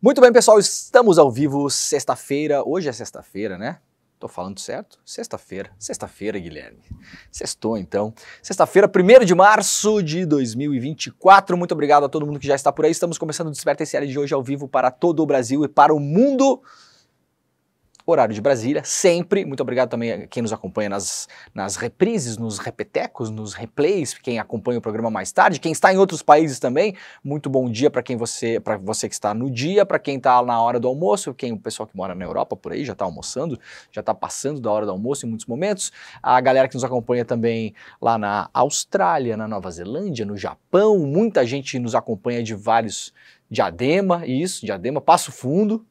Muito bem, pessoal, estamos ao vivo sexta-feira. Hoje é sexta-feira, né? Estou falando certo? Sexta-feira. Sexta-feira, Guilherme. Sextou, então. Sexta-feira, 1 de março de 2024. Muito obrigado a todo mundo que já está por aí. Estamos começando o Desperta SL de hoje ao vivo para todo o Brasil e para o mundo horário de Brasília, sempre. Muito obrigado também a quem nos acompanha nas, nas reprises, nos repetecos, nos replays, quem acompanha o programa mais tarde, quem está em outros países também. Muito bom dia para quem você, para você que está no dia, para quem está na hora do almoço, quem o pessoal que mora na Europa por aí já está almoçando, já está passando da hora do almoço em muitos momentos. A galera que nos acompanha também lá na Austrália, na Nova Zelândia, no Japão, muita gente nos acompanha de vários Diadema, isso, Diadema, Passo Fundo,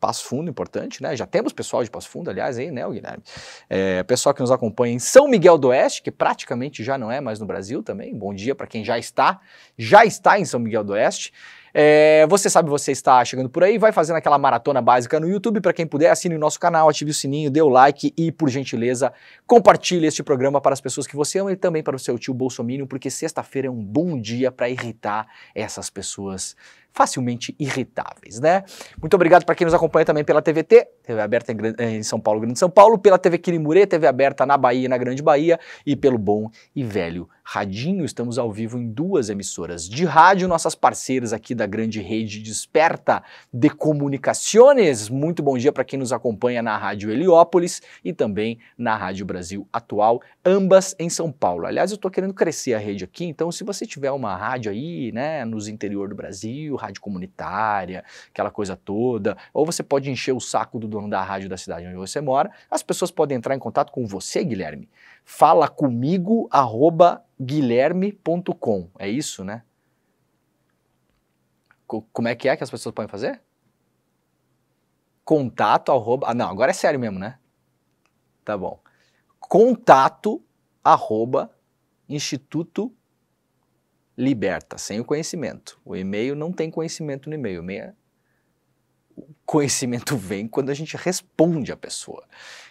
Passo Fundo, importante, né? Já temos pessoal de Passo Fundo, aliás, aí, né, o Guilherme? É, pessoal que nos acompanha em São Miguel do Oeste, que praticamente já não é mais no Brasil também. Bom dia para quem já está, já está em São Miguel do Oeste. É, você sabe, você está chegando por aí, vai fazendo aquela maratona básica no YouTube. Para quem puder, assine o nosso canal, ative o sininho, dê o like e, por gentileza, compartilhe este programa para as pessoas que você ama e também para o seu tio Bolsonaro, porque sexta-feira é um bom dia para irritar essas pessoas facilmente irritáveis, né? Muito obrigado para quem nos acompanha também pela TVT, TV aberta em, eh, em São Paulo, Grande São Paulo, pela TV Quirimurê, TV aberta na Bahia, na Grande Bahia, e pelo bom e velho Radinho. Estamos ao vivo em duas emissoras de rádio, nossas parceiras aqui da grande rede Desperta de Comunicações. Muito bom dia para quem nos acompanha na Rádio Heliópolis e também na Rádio Brasil Atual, ambas em São Paulo. Aliás, eu estou querendo crescer a rede aqui, então se você tiver uma rádio aí, né, nos interior do Brasil, rádio comunitária, aquela coisa toda. Ou você pode encher o saco do dono da rádio da cidade onde você mora. As pessoas podem entrar em contato com você, Guilherme. Fala comigo, arroba guilherme.com. É isso, né? como é que é que as pessoas podem fazer? Contato, arroba... Ah, não, agora é sério mesmo, né? Tá bom. Contato, arroba, instituto liberta, sem o conhecimento. O e-mail não tem conhecimento no e-mail. O é- conhecimento vem quando a gente responde a pessoa.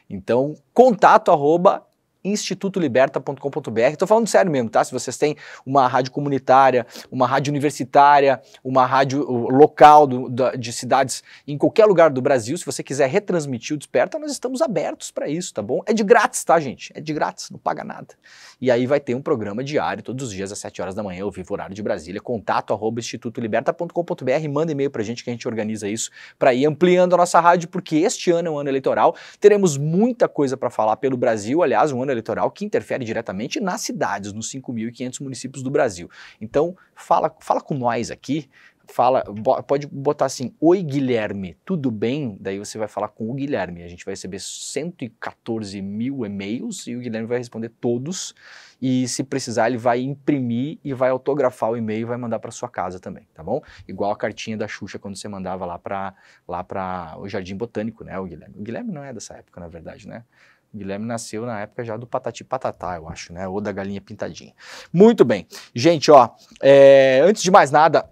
Então, contato arroba institutoliberta.com.br. Estou falando sério mesmo, tá? Se vocês têm uma rádio comunitária, uma rádio universitária, uma rádio local do, da, de cidades em qualquer lugar do Brasil, se você quiser retransmitir o Desperta, nós estamos abertos para isso, tá bom? É de grátis, tá, gente? É de grátis, não paga nada. E aí vai ter um programa diário, todos os dias às 7 horas da manhã, ao vivo horário de Brasília, contato arroba institutoliberta.com.br, manda e-mail para a gente que a gente organiza isso para ir ampliando a nossa rádio, porque este ano é um ano eleitoral, teremos muita coisa para falar pelo Brasil, aliás, um ano eleitoral que interfere diretamente nas cidades, nos 5.500 municípios do Brasil. Então, fala, fala com nós aqui, fala, pode botar assim, oi Guilherme, tudo bem? Daí você vai falar com o Guilherme. A gente vai receber 114 mil e-mails e o Guilherme vai responder todos. E se precisar, ele vai imprimir e vai autografar o e-mail e vai mandar para sua casa também, tá bom? Igual a cartinha da Xuxa quando você mandava lá para lá o Jardim Botânico, né, o Guilherme? O Guilherme não é dessa época, na verdade, né? Guilherme nasceu na época já do Patati Patatá, eu acho, né? Ou da Galinha Pintadinha. Muito bem. Gente, ó, é, antes de mais nada,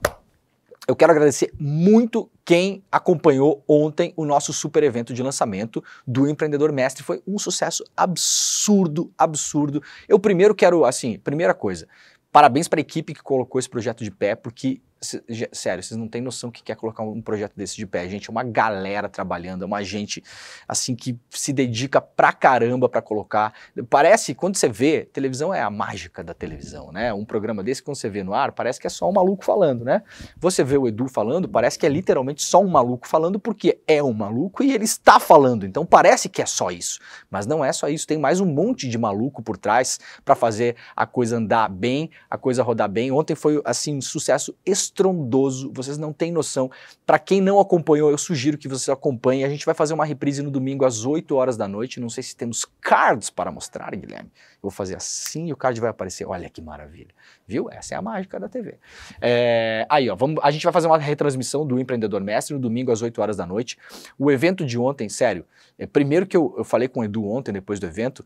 eu quero agradecer muito quem acompanhou ontem o nosso super evento de lançamento do Empreendedor Mestre. Foi um sucesso absurdo, absurdo. Eu primeiro quero, assim, primeira coisa, parabéns para a equipe que colocou esse projeto de pé, porque sério, vocês não têm noção que quer colocar um projeto desse de pé. Gente, é uma galera trabalhando, é uma gente assim que se dedica pra caramba para colocar. Parece, quando você vê, televisão é a mágica da televisão, né? Um programa desse, quando você vê no ar, parece que é só um maluco falando, né? Você vê o Edu falando, parece que é literalmente só um maluco falando, porque é um maluco e ele está falando. Então parece que é só isso. Mas não é só isso, tem mais um monte de maluco por trás para fazer a coisa andar bem, a coisa rodar bem. Ontem foi assim um sucesso estupendo estrondoso, vocês não têm noção. Para quem não acompanhou, eu sugiro que vocês acompanhem. A gente vai fazer uma reprise no domingo às 8 horas da noite. Não sei se temos cards para mostrar, Guilherme. Eu vou fazer assim e o card vai aparecer. Olha que maravilha. Viu? Essa é a mágica da TV. É, aí, ó, vamos, a gente vai fazer uma retransmissão do Empreendedor Mestre no domingo às 8 horas da noite. O evento de ontem, sério, é, primeiro que eu, eu falei com o Edu ontem, depois do evento,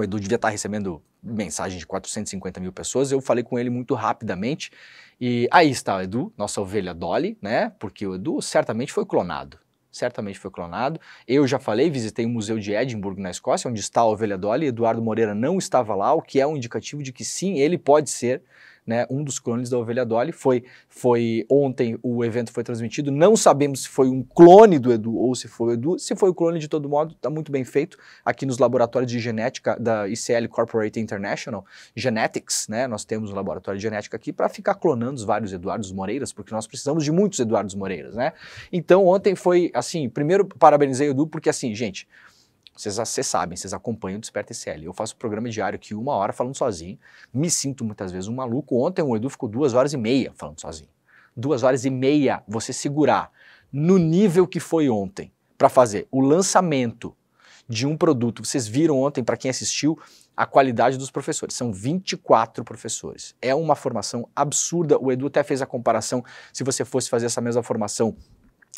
o Edu devia estar tá recebendo mensagem de 450 mil pessoas. Eu falei com ele muito rapidamente. E aí está o Edu, nossa ovelha Dolly, né? Porque o Edu certamente foi clonado. Certamente foi clonado. Eu já falei, visitei o Museu de Edimburgo, na Escócia, onde está a ovelha Dolly. Eduardo Moreira não estava lá, o que é um indicativo de que sim, ele pode ser né, um dos clones da ovelha Dolly. Foi, foi ontem o evento foi transmitido. Não sabemos se foi um clone do Edu ou se foi o Edu. Se foi o clone, de todo modo, está muito bem feito aqui nos laboratórios de genética da ICL Corporate International Genetics. Né, nós temos um laboratório de genética aqui para ficar clonando os vários Eduardos Moreiras, porque nós precisamos de muitos Eduardos Moreiras, né? Então ontem foi assim. Primeiro parabenizei o Edu porque assim, gente. Vocês, vocês sabem, vocês acompanham o Desperta SL. Eu faço programa diário aqui, uma hora falando sozinho. Me sinto muitas vezes um maluco. Ontem o Edu ficou duas horas e meia falando sozinho. Duas horas e meia você segurar no nível que foi ontem para fazer o lançamento de um produto. Vocês viram ontem, para quem assistiu, a qualidade dos professores. São 24 professores. É uma formação absurda. O Edu até fez a comparação. Se você fosse fazer essa mesma formação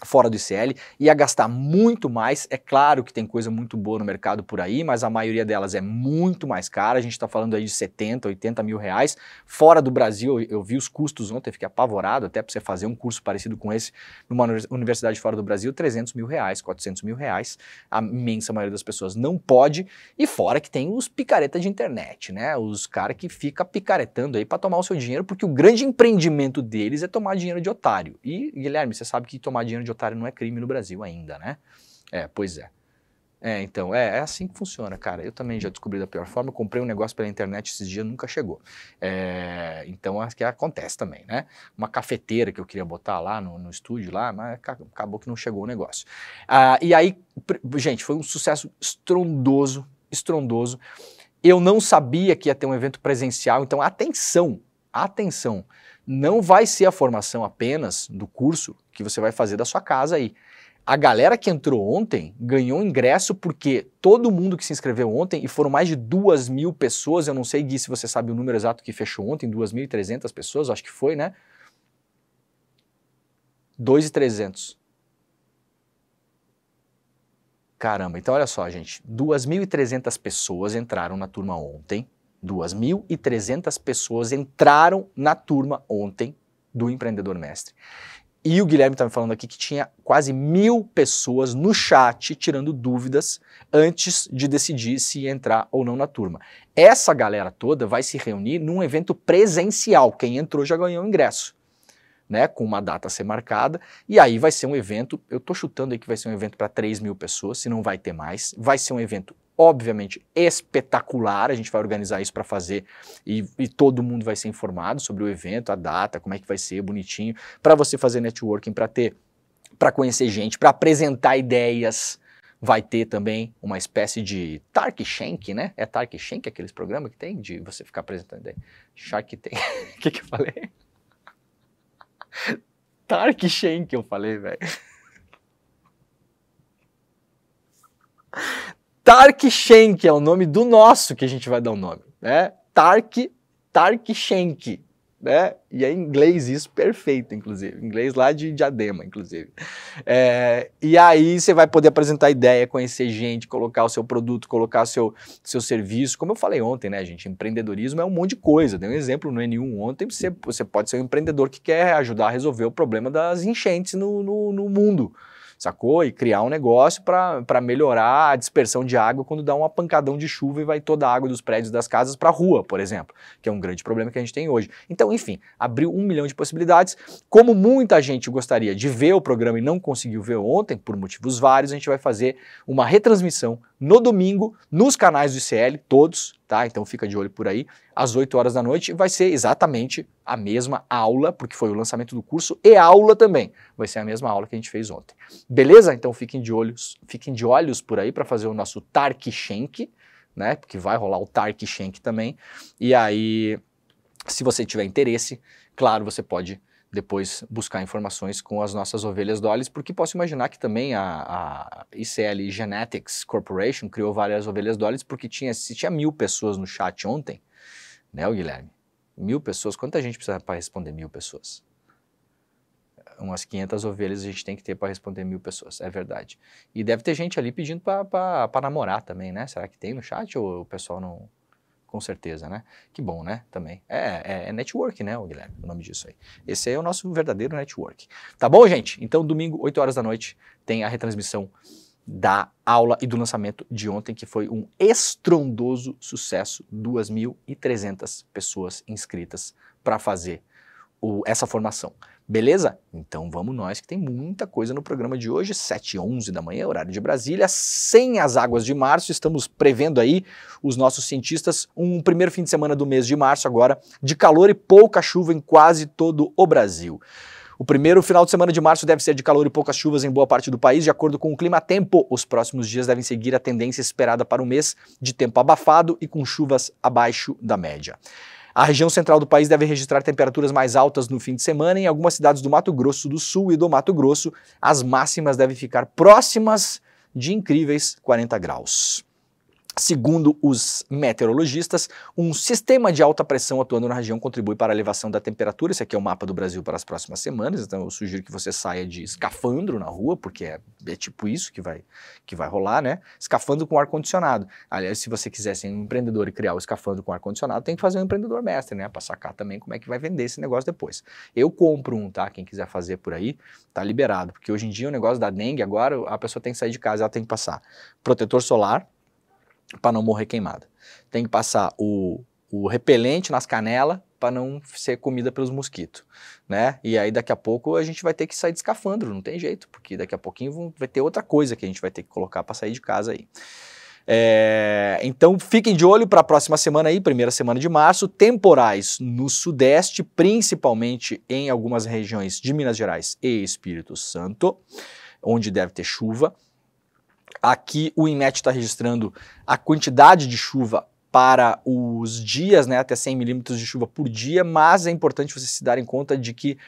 fora do ICL, ia gastar muito mais. É claro que tem coisa muito boa no mercado por aí, mas a maioria delas é muito mais cara. A gente está falando aí de 70, 80 mil reais. Fora do Brasil, eu vi os custos ontem, fiquei apavorado, até para você fazer um curso parecido com esse numa universidade fora do Brasil, 300 mil reais, 400 mil reais. A imensa maioria das pessoas não pode. E fora que tem os picareta de internet, né? Os caras que fica picaretando aí para tomar o seu dinheiro, porque o grande empreendimento deles é tomar dinheiro de otário. E, Guilherme, você sabe que tomar dinheiro de otário não é crime no Brasil ainda, né? É, pois é. É, então, é, é assim que funciona, cara. Eu também já descobri da pior forma. Eu comprei um negócio pela internet esses dias, nunca chegou. É, então, acho que acontece também, né? Uma cafeteira que eu queria botar lá no, no estúdio, lá, mas acabou que não chegou o negócio. Ah, e aí, gente, foi um sucesso estrondoso, estrondoso. Eu não sabia que ia ter um evento presencial, então atenção, atenção não vai ser a formação apenas do curso que você vai fazer da sua casa aí. A galera que entrou ontem ganhou ingresso porque todo mundo que se inscreveu ontem, e foram mais de duas mil pessoas, eu não sei, Gui, se você sabe o número exato que fechou ontem, 2.300 pessoas, acho que foi, né? 2.300. Caramba, então olha só, gente, 2.300 pessoas entraram na turma ontem, 2.300 pessoas entraram na turma ontem do Empreendedor Mestre. E o Guilherme está me falando aqui que tinha quase mil pessoas no chat tirando dúvidas antes de decidir se entrar ou não na turma. Essa galera toda vai se reunir num evento presencial. Quem entrou já ganhou o ingresso. Né, com uma data a ser marcada, e aí vai ser um evento. Eu estou chutando aí que vai ser um evento para 3 mil pessoas, se não vai ter mais. Vai ser um evento obviamente, espetacular. A gente vai organizar isso para fazer e, e, todo mundo vai ser informado sobre o evento, a data, como é que vai ser, bonitinho, para você fazer networking, para ter, para conhecer gente, para apresentar ideias. Vai ter também uma espécie de Tark Shank, né? É Tark Shank aqueles programas que tem de você ficar apresentando ideia? Shark tem. O que, que eu falei? Tark Shank eu falei, velho. Tark Shenk é o nome do nosso que a gente vai dar o um nome, né? Tark, Tark Shenk, né? E é em inglês isso, perfeito, inclusive. Inglês lá de diadema, inclusive. É, e aí você vai poder apresentar ideia, conhecer gente, colocar o seu produto, colocar seu, seu serviço. Como eu falei ontem, né, gente? Empreendedorismo é um monte de coisa. Dei um exemplo no N1 ontem. Você, você pode ser um empreendedor que quer ajudar a resolver o problema das enchentes no, no, no mundo sacou? E criar um negócio para melhorar a dispersão de água quando dá um pancadão de chuva e vai toda a água dos prédios das casas para a rua, por exemplo, que é um grande problema que a gente tem hoje. Então, enfim, abriu um milhão de possibilidades. Como muita gente gostaria de ver o programa e não conseguiu ver ontem, por motivos vários, a gente vai fazer uma retransmissão no domingo, nos canais do ICL, todos, tá? Então fica de olho por aí, às 8 horas da noite. Vai ser exatamente a mesma aula, porque foi o lançamento do curso e aula também. Vai ser a mesma aula que a gente fez ontem. Beleza? Então fiquem de olhos, fiquem de olhos por aí para fazer o nosso Tark né? Porque vai rolar o Tark também. E aí, se você tiver interesse, claro, você pode depois buscar informações com as nossas ovelhas Dollys, porque posso imaginar que também a, a ICL Genetics Corporation criou várias ovelhas Dollys, porque tinha, se tinha mil pessoas no chat ontem, né, Guilherme? Mil pessoas, quanta gente precisa para responder mil pessoas? Umas 500 ovelhas a gente tem que ter para responder mil pessoas, é verdade. E deve ter gente ali pedindo para namorar também, né? Será que tem no chat ou o pessoal não, com certeza, né? Que bom, né? Também. É, é, é network, né, o Guilherme? O nome disso aí. Esse aí é o nosso verdadeiro network. Tá bom, gente? Então, domingo, 8 horas da noite, tem a retransmissão da aula e do lançamento de ontem, que foi um estrondoso sucesso. 2.300 pessoas inscritas para fazer o, essa formação. Beleza? Então vamos nós que tem muita coisa no programa de hoje, 7 e 11 da manhã, horário de Brasília, sem as águas de março, estamos prevendo aí os nossos cientistas um primeiro fim de semana do mês de março agora de calor e pouca chuva em quase todo o Brasil. O primeiro final de semana de março deve ser de calor e poucas chuvas em boa parte do país, de acordo com o clima tempo. Os próximos dias devem seguir a tendência esperada para o mês de tempo abafado e com chuvas abaixo da média. A região central do país deve registrar temperaturas mais altas no fim de semana. Em algumas cidades do Mato Grosso do Sul e do Mato Grosso, as máximas devem ficar próximas de incríveis 40 graus. Segundo os meteorologistas, um sistema de alta pressão atuando na região contribui para a elevação da temperatura. Esse aqui é o mapa do Brasil para as próximas semanas, então eu sugiro que você saia de escafandro na rua, porque é, é tipo isso que vai, que vai rolar, né? Escafandro com ar-condicionado. Aliás, se você quiser ser um empreendedor e criar o escafandro com ar-condicionado, tem que fazer um empreendedor mestre, né? Para sacar também como é que vai vender esse negócio depois. Eu compro um, tá? Quem quiser fazer por aí, tá liberado, porque hoje em dia o negócio da dengue, agora a pessoa tem que sair de casa, ela tem que passar protetor solar, para não morrer queimada. Tem que passar o, o repelente nas canelas para não ser comida pelos mosquitos, né? E aí daqui a pouco a gente vai ter que sair de escafandro, não tem jeito, porque daqui a pouquinho vai ter outra coisa que a gente vai ter que colocar para sair de casa aí. É, então fiquem de olho para a próxima semana aí, primeira semana de março, temporais no sudeste, principalmente em algumas regiões de Minas Gerais e Espírito Santo, onde deve ter chuva. Aqui o IMET está registrando a quantidade de chuva para os dias, né, até 100 milímetros de chuva por dia, mas é importante vocês se darem conta de que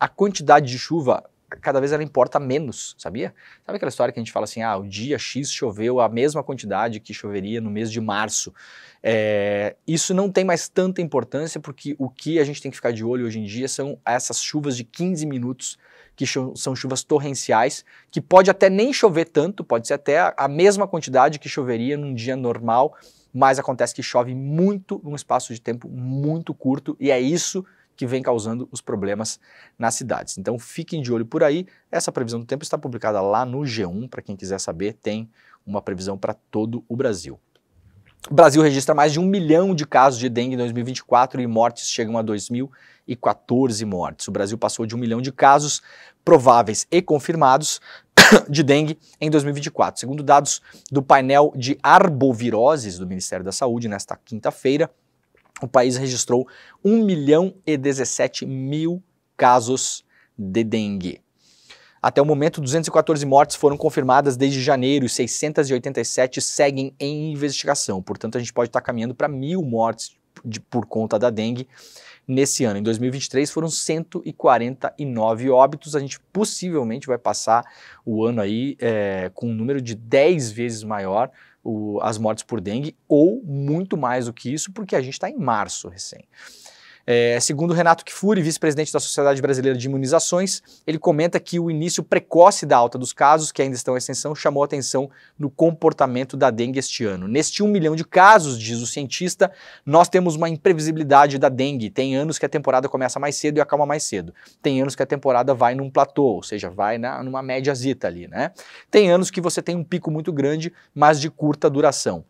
a quantidade de chuva cada vez ela importa menos, sabia? Sabe aquela história que a gente fala assim, ah, o dia X choveu a mesma quantidade que choveria no mês de março. É, isso não tem mais tanta importância porque o que a gente tem que ficar de olho hoje em dia são essas chuvas de 15 minutos que são chuvas torrenciais, que pode até nem chover tanto, pode ser até a mesma quantidade que choveria num dia normal, mas acontece que chove muito num espaço de tempo muito curto e é isso que vem causando os problemas nas cidades. Então fiquem de olho por aí. Essa previsão do tempo está publicada lá no G1, para quem quiser saber, tem uma previsão para todo o Brasil. O Brasil registra mais de um milhão de casos de dengue em 2024 e mortes chegam a 2.000 e 14 mortes. O Brasil passou de um milhão de casos prováveis e confirmados de dengue em 2024. Segundo dados do painel de arboviroses do Ministério da Saúde, nesta quinta-feira, o país registrou 1 milhão e 17 mil casos de dengue. Até o momento, 214 mortes foram confirmadas desde janeiro e 687 seguem em investigação. Portanto, a gente pode estar caminhando para mil mortes de, por conta da dengue nesse ano. Em 2023 foram 149 óbitos. A gente possivelmente vai passar o ano aí é, com um número de 10 vezes maior o, as mortes por dengue, ou muito mais do que isso, porque a gente está em março recém. É, segundo Renato Kfouri, vice-presidente da Sociedade Brasileira de Imunizações, ele comenta que o início precoce da alta dos casos, que ainda estão em extensão, chamou atenção no comportamento da dengue este ano. Neste um milhão de casos, diz o cientista, nós temos uma imprevisibilidade da dengue. Tem anos que a temporada começa mais cedo e acalma mais cedo. Tem anos que a temporada vai num platô, ou seja, vai na, numa média zita ali, né? Tem anos que você tem um pico muito grande, mas de curta duração.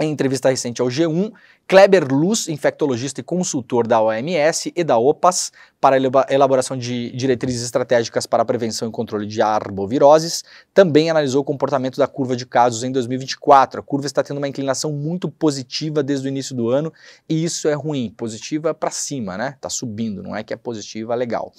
Em entrevista recente ao G1, Kleber Luz, infectologista e consultor da OMS e da OPAS, para elaboração de diretrizes estratégicas para a prevenção e controle de arboviroses, também analisou o comportamento da curva de casos em 2024. A curva está tendo uma inclinação muito positiva desde o início do ano e isso é ruim. Positiva para cima, né? Está subindo, não é que é positiva, legal.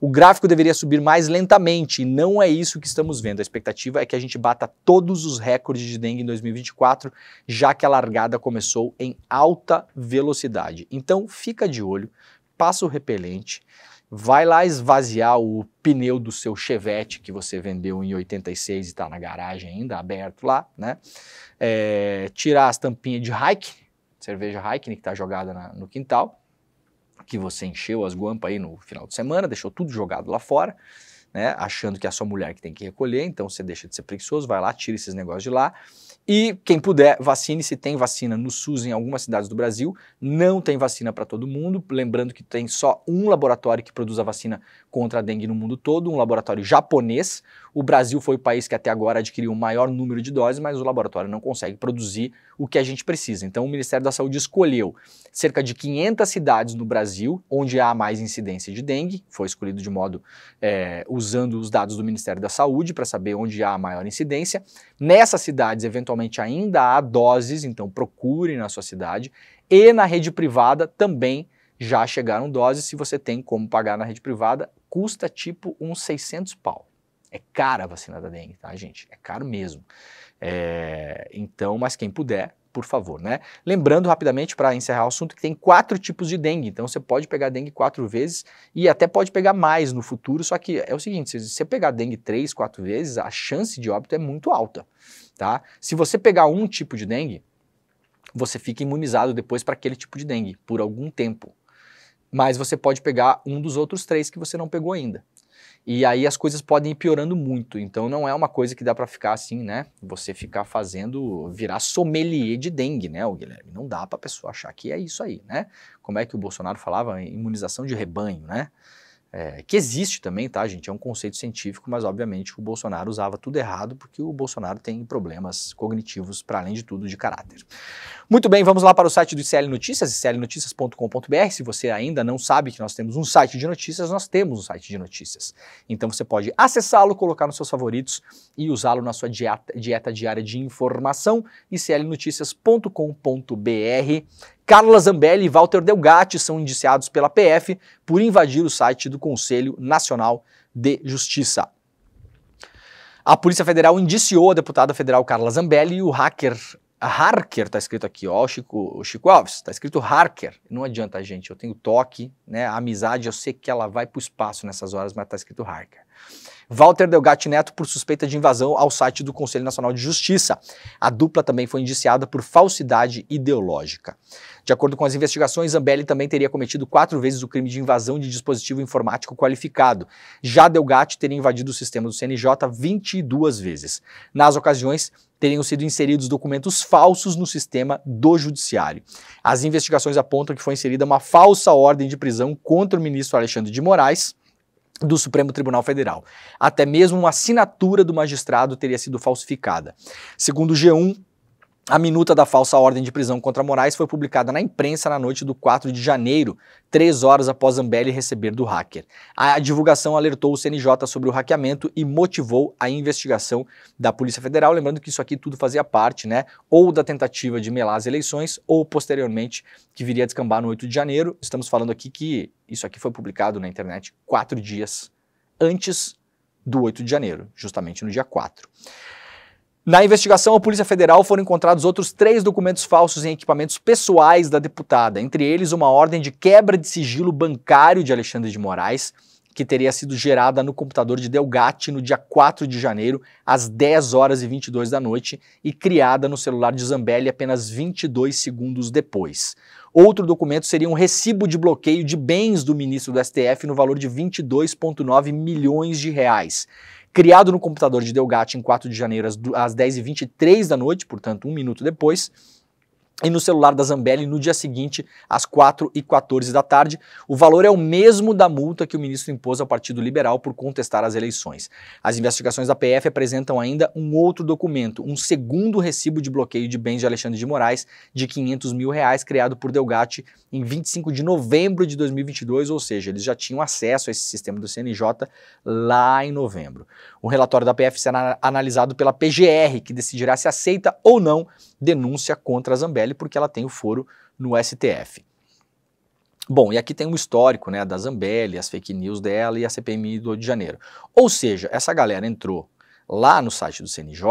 O gráfico deveria subir mais lentamente e não é isso que estamos vendo. A expectativa é que a gente bata todos os recordes de dengue em 2024, já que a largada começou em alta alta velocidade. Então fica de olho, passa o repelente, vai lá esvaziar o pneu do seu Chevette que você vendeu em 86 e está na garagem ainda, aberto lá, né? É, tirar as tampinhas de Heineken, cerveja Heineken né, que está jogada na, no quintal, que você encheu as guampas aí no final de semana, deixou tudo jogado lá fora, né? Achando que é a sua mulher que tem que recolher, então você deixa de ser preguiçoso, vai lá, tira esses negócios de lá e quem puder, vacine se tem vacina no SUS em algumas cidades do Brasil. Não tem vacina para todo mundo. Lembrando que tem só um laboratório que produz a vacina contra a dengue no mundo todo, um laboratório japonês. O Brasil foi o país que até agora adquiriu o maior número de doses, mas o laboratório não consegue produzir o que a gente precisa. Então, o Ministério da Saúde escolheu cerca de 500 cidades no Brasil onde há mais incidência de dengue. Foi escolhido de modo é, usando os dados do Ministério da Saúde para saber onde há a maior incidência. Nessas cidades, eventualmente, ainda há doses, então procure na sua cidade. E na rede privada também já chegaram doses. Se você tem como pagar na rede privada, custa tipo uns 600 pau. É cara a vacina da dengue, tá, gente? É caro mesmo. É, então, mas quem puder, por favor, né? Lembrando rapidamente, para encerrar o assunto, que tem quatro tipos de dengue. Então, você pode pegar dengue quatro vezes e até pode pegar mais no futuro. Só que é o seguinte: se você pegar dengue três, quatro vezes, a chance de óbito é muito alta, tá? Se você pegar um tipo de dengue, você fica imunizado depois para aquele tipo de dengue por algum tempo mas você pode pegar um dos outros três que você não pegou ainda. E aí as coisas podem ir piorando muito. Então não é uma coisa que dá para ficar assim, né? Você ficar fazendo virar sommelier de dengue, né, o Guilherme? Não dá para pessoa achar que é isso aí, né? Como é que o Bolsonaro falava, imunização de rebanho, né? é, que existe também, tá, gente? É um conceito científico, mas obviamente o Bolsonaro usava tudo errado porque o Bolsonaro tem problemas cognitivos, para além de tudo, de caráter. Muito bem, vamos lá para o site do ICL Notícias, iclnoticias.com.br. Se você ainda não sabe que nós temos um site de notícias, nós temos um site de notícias. Então você pode acessá-lo, colocar nos seus favoritos e usá-lo na sua dieta, dieta diária de informação, iclnoticias.com.br. Carla Zambelli e Walter Delgatti são indiciados pela PF por invadir o site do Conselho Nacional de Justiça. A Polícia Federal indiciou a deputada federal Carla Zambelli e o hacker Harker, tá escrito aqui, ó, o Chico, o Chico Alves, tá escrito Harker. Não adianta, gente, eu tenho toque, né, a amizade, eu sei que ela vai pro espaço nessas horas, mas tá escrito Harker. Walter Delgatti Neto por suspeita de invasão ao site do Conselho Nacional de Justiça. A dupla também foi indiciada por falsidade ideológica. De acordo com as investigações, Zambelli também teria cometido quatro vezes o crime de invasão de dispositivo informático qualificado. Já Delgatti teria invadido o sistema do CNJ 22 vezes. Nas ocasiões, teriam sido inseridos documentos falsos no sistema do judiciário. As investigações apontam que foi inserida uma falsa ordem de prisão contra o ministro Alexandre de Moraes do Supremo Tribunal Federal. Até mesmo uma assinatura do magistrado teria sido falsificada. Segundo o G1, a minuta da falsa ordem de prisão contra Moraes foi publicada na imprensa na noite do 4 de janeiro, três horas após Ambelli receber do hacker. A divulgação alertou o CNJ sobre o hackeamento e motivou a investigação da Polícia Federal. Lembrando que isso aqui tudo fazia parte, né? Ou da tentativa de melar as eleições, ou posteriormente, que viria a descambar no 8 de janeiro. Estamos falando aqui que isso aqui foi publicado na internet quatro dias antes do 8 de janeiro, justamente no dia 4. Na investigação, a Polícia Federal foram encontrados outros três documentos falsos em equipamentos pessoais da deputada, entre eles uma ordem de quebra de sigilo bancário de Alexandre de Moraes, que teria sido gerada no computador de Delgatti no dia 4 de janeiro, às 10 horas e 22 da noite, e criada no celular de Zambelli apenas 22 segundos depois. Outro documento seria um recibo de bloqueio de bens do ministro do STF no valor de 22,9 milhões de reais criado no computador de Delgatti em 4 de janeiro às 10h23 da noite, portanto, um minuto depois e no celular da Zambelli no dia seguinte, às 4h14 da tarde. O valor é o mesmo da multa que o ministro impôs ao Partido Liberal por contestar as eleições. As investigações da PF apresentam ainda um outro documento, um segundo recibo de bloqueio de bens de Alexandre de Moraes de 500 mil reais, criado por Delgatti em 25 de novembro de 2022, ou seja, eles já tinham acesso a esse sistema do CNJ lá em novembro. O relatório da PF será analisado pela PGR, que decidirá se aceita ou não denúncia contra a Zambelli porque ela tem o foro no STF. Bom, e aqui tem um histórico né, da Zambelli, as fake news dela e a CPMI do Rio de Janeiro. Ou seja, essa galera entrou lá no site do CNJ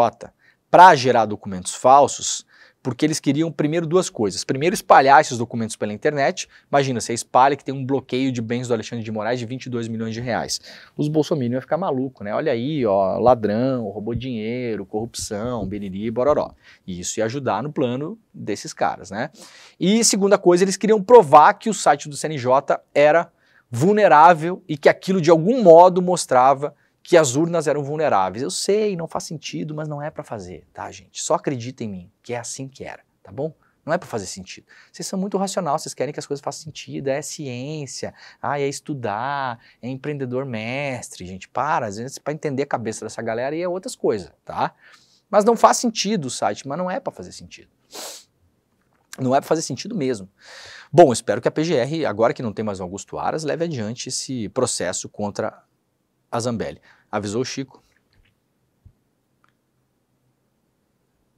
para gerar documentos falsos porque eles queriam primeiro duas coisas. Primeiro, espalhar esses documentos pela internet. Imagina, você espalha que tem um bloqueio de bens do Alexandre de Moraes de 22 milhões de reais. Os bolsominions iam ficar maluco, né? Olha aí, ó, ladrão, roubou dinheiro, corrupção, e bororó. E isso ia ajudar no plano desses caras, né? E segunda coisa, eles queriam provar que o site do CNJ era vulnerável e que aquilo de algum modo mostrava que as urnas eram vulneráveis. Eu sei, não faz sentido, mas não é para fazer, tá, gente? Só acredita em mim, que é assim que era, tá bom? Não é para fazer sentido. Vocês são muito racional, vocês querem que as coisas façam sentido, é ciência, ah, é estudar, é empreendedor mestre, gente, para, às vezes para entender a cabeça dessa galera e é outras coisas, tá? Mas não faz sentido o site, mas não é para fazer sentido. Não é para fazer sentido mesmo. Bom, espero que a PGR, agora que não tem mais o Augusto Aras, leve adiante esse processo contra a Zambelli. Avisou o Chico.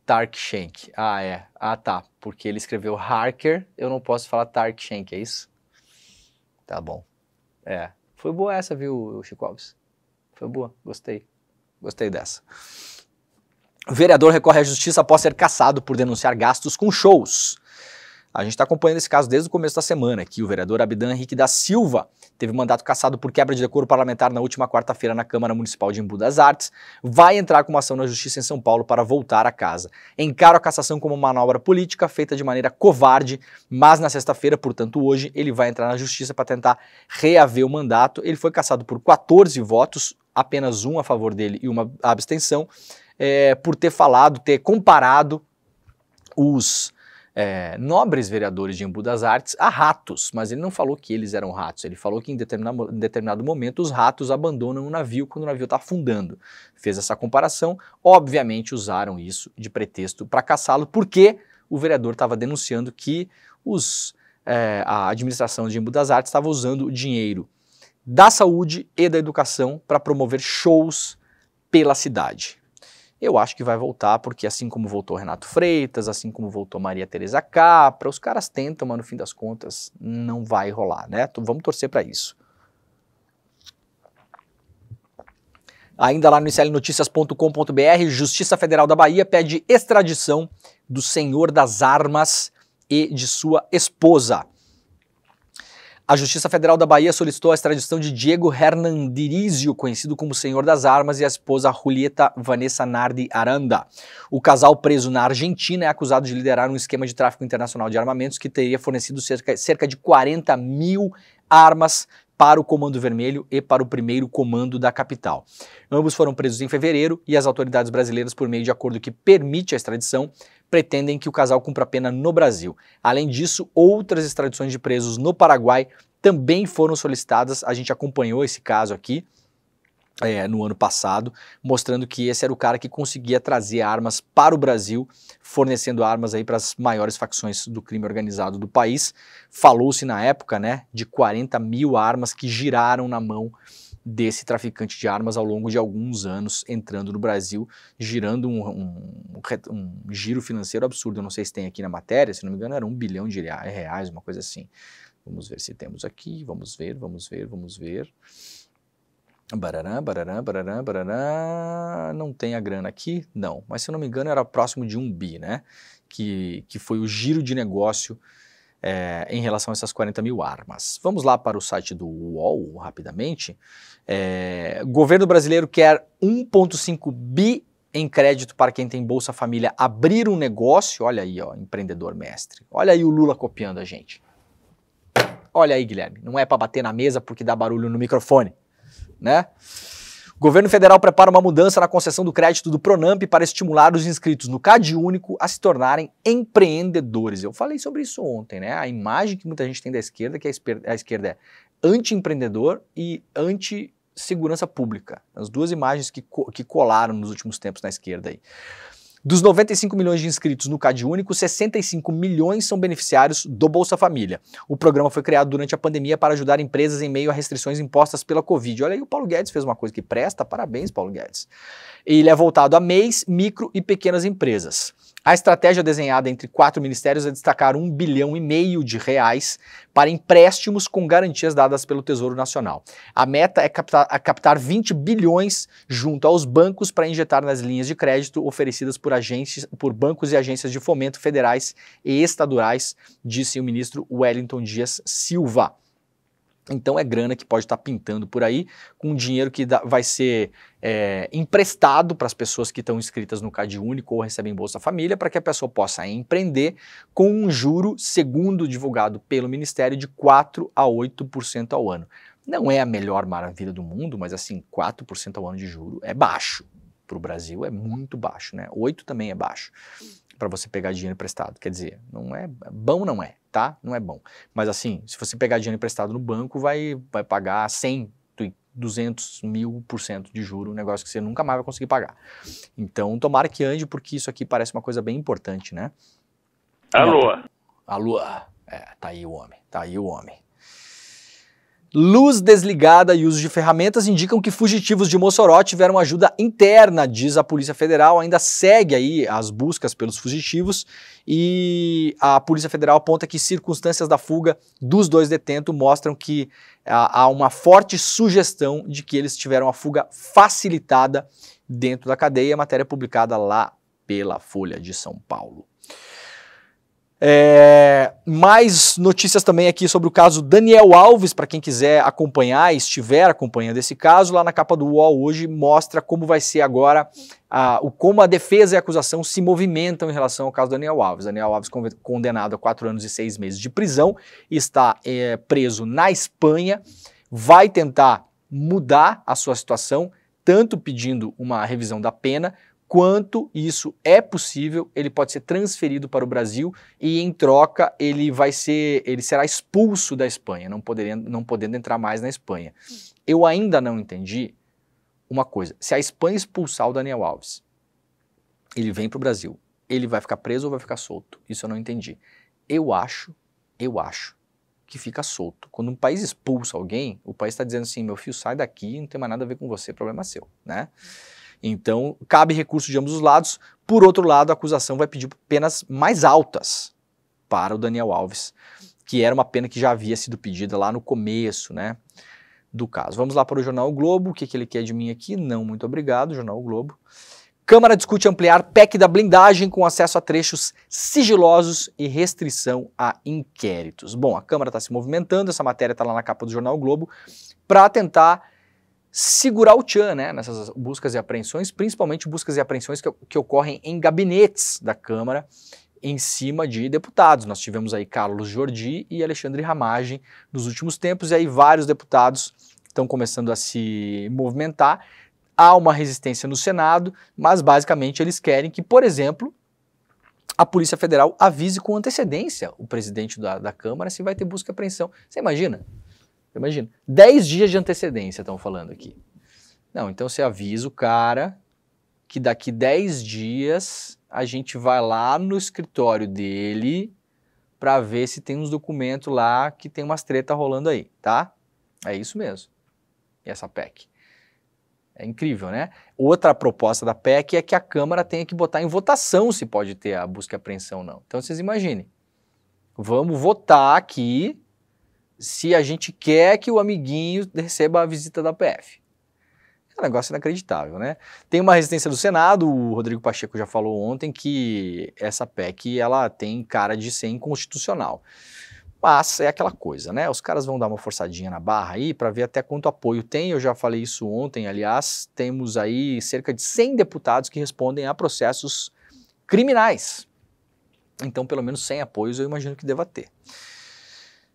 Tark Shank. Ah, é. Ah, tá. Porque ele escreveu Harker, eu não posso falar Tark Shank, é isso? Tá bom. É. Foi boa essa, viu, Chico Alves? Foi boa, gostei. Gostei dessa. O vereador recorre à justiça após ser caçado por denunciar gastos com shows. A gente está acompanhando esse caso desde o começo da semana, que o vereador Abidan Henrique da Silva teve mandato cassado por quebra de decoro parlamentar na última quarta-feira na Câmara Municipal de Embu das Artes, vai entrar com uma ação na Justiça em São Paulo para voltar à casa. Encara a cassação como uma manobra política feita de maneira covarde, mas na sexta-feira, portanto hoje, ele vai entrar na Justiça para tentar reaver o mandato. Ele foi cassado por 14 votos, apenas um a favor dele e uma abstenção, é, por ter falado, ter comparado os é, nobres vereadores de Embu das Artes a ratos, mas ele não falou que eles eram ratos, ele falou que em determinado, em determinado momento os ratos abandonam o navio quando o navio está afundando. Fez essa comparação, obviamente usaram isso de pretexto para caçá-lo, porque o vereador estava denunciando que os, é, a administração de Embu das Artes estava usando o dinheiro da saúde e da educação para promover shows pela cidade eu acho que vai voltar, porque assim como voltou Renato Freitas, assim como voltou Maria Tereza Capra, os caras tentam, mas no fim das contas não vai rolar, né? Então, vamos torcer para isso. Ainda lá no iclnoticias.com.br, Justiça Federal da Bahia pede extradição do senhor das armas e de sua esposa. A Justiça Federal da Bahia solicitou a extradição de Diego Hernandirizio, conhecido como Senhor das Armas, e a esposa Julieta Vanessa Nardi Aranda. O casal preso na Argentina é acusado de liderar um esquema de tráfico internacional de armamentos que teria fornecido cerca, cerca de 40 mil armas para o Comando Vermelho e para o primeiro comando da capital. Ambos foram presos em fevereiro e as autoridades brasileiras, por meio de acordo que permite a extradição, pretendem que o casal cumpra pena no Brasil. Além disso, outras extradições de presos no Paraguai também foram solicitadas. A gente acompanhou esse caso aqui. É, no ano passado, mostrando que esse era o cara que conseguia trazer armas para o Brasil, fornecendo armas aí para as maiores facções do crime organizado do país. Falou-se na época, né, de 40 mil armas que giraram na mão desse traficante de armas ao longo de alguns anos entrando no Brasil, girando um, um, um giro financeiro absurdo. Eu não sei se tem aqui na matéria, se não me engano, era um bilhão de reais, uma coisa assim. Vamos ver se temos aqui, vamos ver, vamos ver, vamos ver. Barará, barará, barará, barará. Não tem a grana aqui? Não. Mas se eu não me engano, era próximo de um bi, né? Que, que foi o giro de negócio é, em relação a essas 40 mil armas. Vamos lá para o site do UOL rapidamente. É, governo brasileiro quer 1,5 bi em crédito para quem tem Bolsa Família abrir um negócio. Olha aí, ó, empreendedor mestre. Olha aí o Lula copiando a gente. Olha aí, Guilherme, não é para bater na mesa porque dá barulho no microfone, né? Governo federal prepara uma mudança na concessão do crédito do Pronamp para estimular os inscritos no CAD único a se tornarem empreendedores. Eu falei sobre isso ontem, né? A imagem que muita gente tem da esquerda, é que a esquerda é anti-empreendedor e anti-segurança pública. As duas imagens que, co que colaram nos últimos tempos na esquerda aí. Dos 95 milhões de inscritos no Cade Único, 65 milhões são beneficiários do Bolsa Família. O programa foi criado durante a pandemia para ajudar empresas em meio a restrições impostas pela Covid. Olha aí, o Paulo Guedes fez uma coisa que presta, parabéns, Paulo Guedes. Ele é voltado a MEIs, micro e pequenas empresas. A estratégia desenhada entre quatro ministérios é destacar um bilhão e meio de reais para empréstimos com garantias dadas pelo Tesouro Nacional. A meta é captar, é captar 20 bilhões junto aos bancos para injetar nas linhas de crédito oferecidas por, por bancos e agências de fomento federais e estaduais, disse o ministro Wellington Dias Silva. Então é grana que pode estar tá pintando por aí, com dinheiro que dá, vai ser é, emprestado para as pessoas que estão inscritas no CadÚnico Único ou recebem Bolsa Família, para que a pessoa possa empreender com um juro, segundo divulgado pelo Ministério, de 4 a 8% ao ano. Não é a melhor maravilha do mundo, mas assim, 4% ao ano de juro é baixo. Para o Brasil é muito baixo, né? 8% também é baixo para você pegar dinheiro emprestado. Quer dizer, não é bom, não é, tá? Não é bom. Mas assim, se você pegar dinheiro emprestado no banco, vai, vai pagar 100, 200 mil por cento de juro, um negócio que você nunca mais vai conseguir pagar. Então, tomara que ande, porque isso aqui parece uma coisa bem importante, né? A lua. A lua. É, tá aí o homem, tá aí o homem. Luz desligada e uso de ferramentas indicam que fugitivos de Mossoró tiveram ajuda interna, diz a Polícia Federal. Ainda segue aí as buscas pelos fugitivos e a Polícia Federal aponta que circunstâncias da fuga dos dois detentos mostram que ah, há uma forte sugestão de que eles tiveram a fuga facilitada dentro da cadeia. Matéria publicada lá pela Folha de São Paulo. É, mais notícias também aqui sobre o caso Daniel Alves, para quem quiser acompanhar, estiver acompanhando esse caso, lá na capa do UOL hoje mostra como vai ser agora a, o, como a defesa e a acusação se movimentam em relação ao caso Daniel Alves. Daniel Alves condenado a quatro anos e seis meses de prisão, está é, preso na Espanha, vai tentar mudar a sua situação, tanto pedindo uma revisão da pena, quanto isso é possível, ele pode ser transferido para o Brasil e em troca ele vai ser, ele será expulso da Espanha, não poderia, não podendo entrar mais na Espanha. Eu ainda não entendi uma coisa, se a Espanha expulsar o Daniel Alves, ele vem para o Brasil, ele vai ficar preso ou vai ficar solto? Isso eu não entendi. Eu acho, eu acho que fica solto. Quando um país expulsa alguém, o país está dizendo assim, meu filho, sai daqui, não tem mais nada a ver com você, problema seu, né? Então, cabe recurso de ambos os lados. Por outro lado, a acusação vai pedir penas mais altas para o Daniel Alves, que era uma pena que já havia sido pedida lá no começo, né? Do caso. Vamos lá para o Jornal o Globo. O que, que ele quer de mim aqui? Não, muito obrigado, Jornal o Globo. Câmara discute ampliar PEC da blindagem com acesso a trechos sigilosos e restrição a inquéritos. Bom, a Câmara está se movimentando, essa matéria está lá na capa do Jornal o Globo, para tentar segurar o tchan né, nessas buscas e apreensões, principalmente buscas e apreensões que, que ocorrem em gabinetes da Câmara em cima de deputados. Nós tivemos aí Carlos Jordi e Alexandre Ramagem nos últimos tempos, e aí vários deputados estão começando a se movimentar. Há uma resistência no Senado, mas basicamente eles querem que, por exemplo, a Polícia Federal avise com antecedência o presidente da, da Câmara se vai ter busca e apreensão. Você imagina? Imagina, 10 dias de antecedência estão falando aqui. Não, então você avisa o cara que daqui 10 dias a gente vai lá no escritório dele para ver se tem uns documentos lá que tem umas treta rolando aí, tá? É isso mesmo. E essa PEC. É incrível, né? Outra proposta da PEC é que a Câmara tenha que botar em votação se pode ter a busca e apreensão ou não. Então vocês imaginem. Vamos votar aqui se a gente quer que o amiguinho receba a visita da PF. É um negócio inacreditável, né? Tem uma resistência do Senado, o Rodrigo Pacheco já falou ontem que essa PEC ela tem cara de ser inconstitucional. Mas é aquela coisa, né? Os caras vão dar uma forçadinha na barra aí para ver até quanto apoio tem. Eu já falei isso ontem, aliás, temos aí cerca de 100 deputados que respondem a processos criminais. Então, pelo menos 100 apoios eu imagino que deva ter.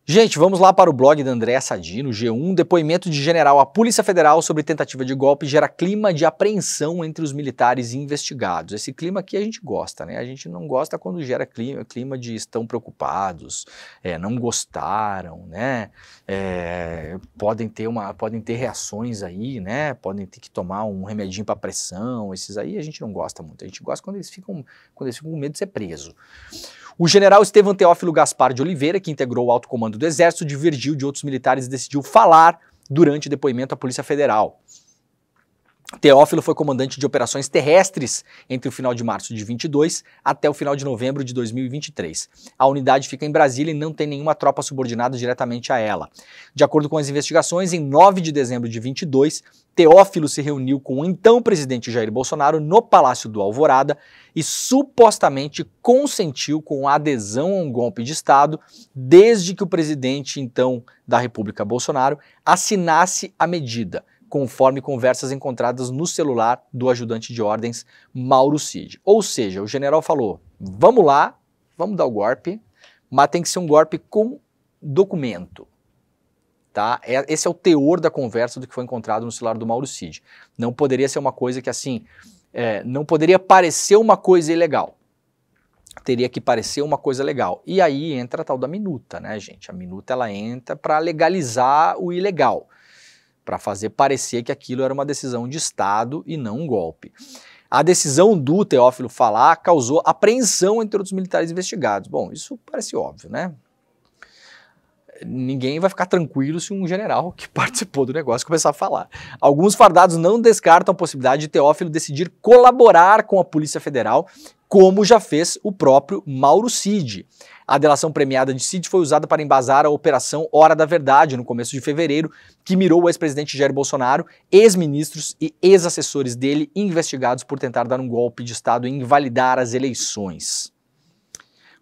Gente, vamos lá para o blog da André Sadino, G1. Depoimento de general à Polícia Federal sobre tentativa de golpe gera clima de apreensão entre os militares investigados. Esse clima aqui a gente gosta, né? A gente não gosta quando gera clima, clima de estão preocupados, é, não gostaram, né? É, podem, ter uma, podem ter reações aí, né? Podem ter que tomar um remedinho para pressão. Esses aí a gente não gosta muito. A gente gosta quando eles ficam, quando eles ficam com medo de ser preso. O general Estevão Teófilo Gaspar de Oliveira, que integrou o alto comando do Exército, divergiu de outros militares e decidiu falar durante o depoimento à Polícia Federal. Teófilo foi comandante de operações terrestres entre o final de março de 22 até o final de novembro de 2023. A unidade fica em Brasília e não tem nenhuma tropa subordinada diretamente a ela. De acordo com as investigações, em 9 de dezembro de 22, Teófilo se reuniu com o então presidente Jair Bolsonaro no Palácio do Alvorada e supostamente consentiu com a adesão a um golpe de Estado, desde que o presidente então da República Bolsonaro assinasse a medida conforme conversas encontradas no celular do ajudante de ordens Mauro Cid. Ou seja, o general falou: vamos lá, vamos dar o golpe, mas tem que ser um golpe com documento. Tá? É, esse é o teor da conversa do que foi encontrado no celular do Mauro Cid. Não poderia ser uma coisa que assim, é, não poderia parecer uma coisa ilegal. Teria que parecer uma coisa legal. E aí entra a tal da minuta, né, gente? A minuta ela entra para legalizar o ilegal para fazer parecer que aquilo era uma decisão de Estado e não um golpe. A decisão do Teófilo falar causou apreensão entre outros militares investigados. Bom, isso parece óbvio, né? Ninguém vai ficar tranquilo se um general que participou do negócio começar a falar. Alguns fardados não descartam a possibilidade de Teófilo decidir colaborar com a Polícia Federal como já fez o próprio Mauro Cid. A delação premiada de Cid foi usada para embasar a Operação Hora da Verdade, no começo de fevereiro, que mirou o ex-presidente Jair Bolsonaro, ex-ministros e ex-assessores dele investigados por tentar dar um golpe de Estado e invalidar as eleições.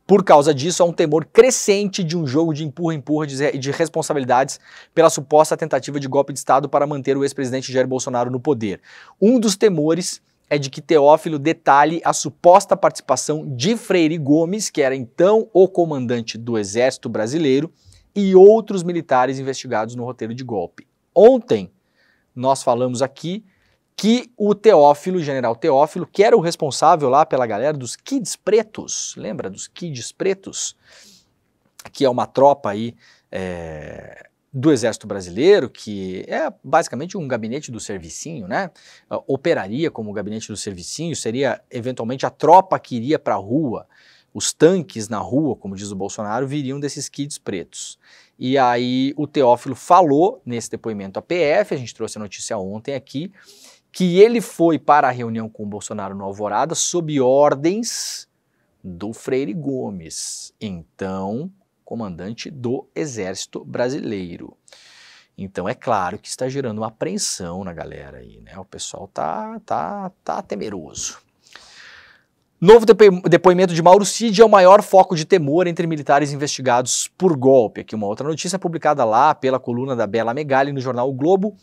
Por causa disso, há um temor crescente de um jogo de empurra-empurra e de responsabilidades pela suposta tentativa de golpe de Estado para manter o ex-presidente Jair Bolsonaro no poder. Um dos temores é de que Teófilo detalhe a suposta participação de Freire Gomes, que era então o comandante do Exército Brasileiro, e outros militares investigados no roteiro de golpe. Ontem, nós falamos aqui que o Teófilo, o general Teófilo, que era o responsável lá pela galera dos Kids Pretos, lembra dos Kids Pretos? Que é uma tropa aí é, do Exército Brasileiro, que é basicamente um gabinete do servicinho, né? Ah, operaria como gabinete do servicinho, seria eventualmente a tropa que iria para a rua, os tanques na rua, como diz o Bolsonaro, viriam desses kids pretos. E aí o Teófilo falou nesse depoimento à PF, a gente trouxe a notícia ontem aqui, que ele foi para a reunião com o Bolsonaro no Alvorada sob ordens do Freire Gomes. Então, comandante do Exército Brasileiro. Então é claro que está gerando uma apreensão na galera aí, né? O pessoal tá tá tá temeroso. Novo depoimento de Mauro Cid é o maior foco de temor entre militares investigados por golpe. Aqui uma outra notícia publicada lá pela coluna da Bela Megali no jornal o Globo.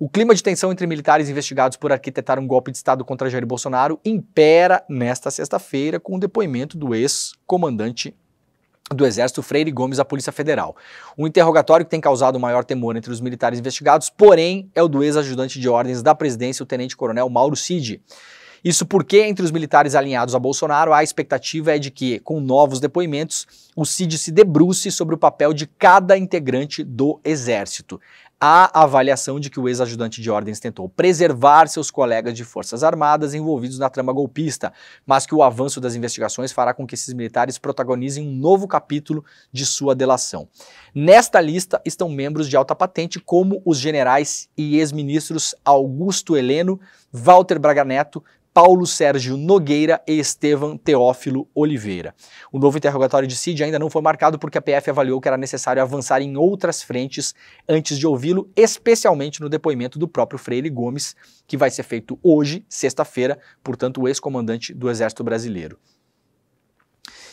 O clima de tensão entre militares investigados por arquitetar um golpe de Estado contra Jair Bolsonaro impera nesta sexta-feira com o depoimento do ex-comandante do Exército Freire Gomes à Polícia Federal. Um interrogatório que tem causado maior temor entre os militares investigados, porém, é o do ex-ajudante de ordens da presidência, o tenente-coronel Mauro Cid. Isso porque, entre os militares alinhados a Bolsonaro, a expectativa é de que, com novos depoimentos, o Cid se debruce sobre o papel de cada integrante do Exército a avaliação de que o ex-ajudante de ordens tentou preservar seus colegas de Forças Armadas envolvidos na trama golpista, mas que o avanço das investigações fará com que esses militares protagonizem um novo capítulo de sua delação. Nesta lista estão membros de alta patente como os generais e ex-ministros Augusto Heleno, Walter Braga Neto, Paulo Sérgio Nogueira e Estevam Teófilo Oliveira. O novo interrogatório de Cid ainda não foi marcado porque a PF avaliou que era necessário avançar em outras frentes antes de ouvi-lo, especialmente no depoimento do próprio Freire Gomes, que vai ser feito hoje, sexta-feira, portanto, o ex-comandante do Exército Brasileiro.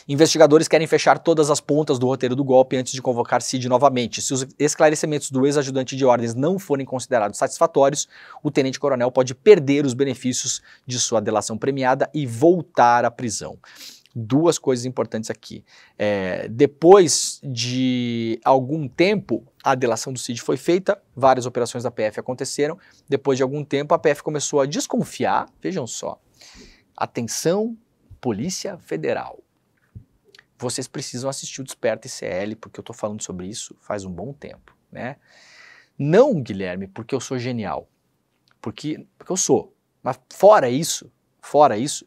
Investigadores querem fechar todas as pontas do roteiro do golpe antes de convocar Cid novamente. Se os esclarecimentos do ex-ajudante de ordens não forem considerados satisfatórios, o tenente-coronel pode perder os benefícios de sua delação premiada e voltar à prisão duas coisas importantes aqui. É, depois de algum tempo, a delação do Cid foi feita, várias operações da PF aconteceram. Depois de algum tempo, a PF começou a desconfiar. Vejam só. Atenção, Polícia Federal. Vocês precisam assistir o Desperta ICL, porque eu estou falando sobre isso faz um bom tempo, né? Não, Guilherme, porque eu sou genial. Porque, porque eu sou. Mas fora isso, fora isso,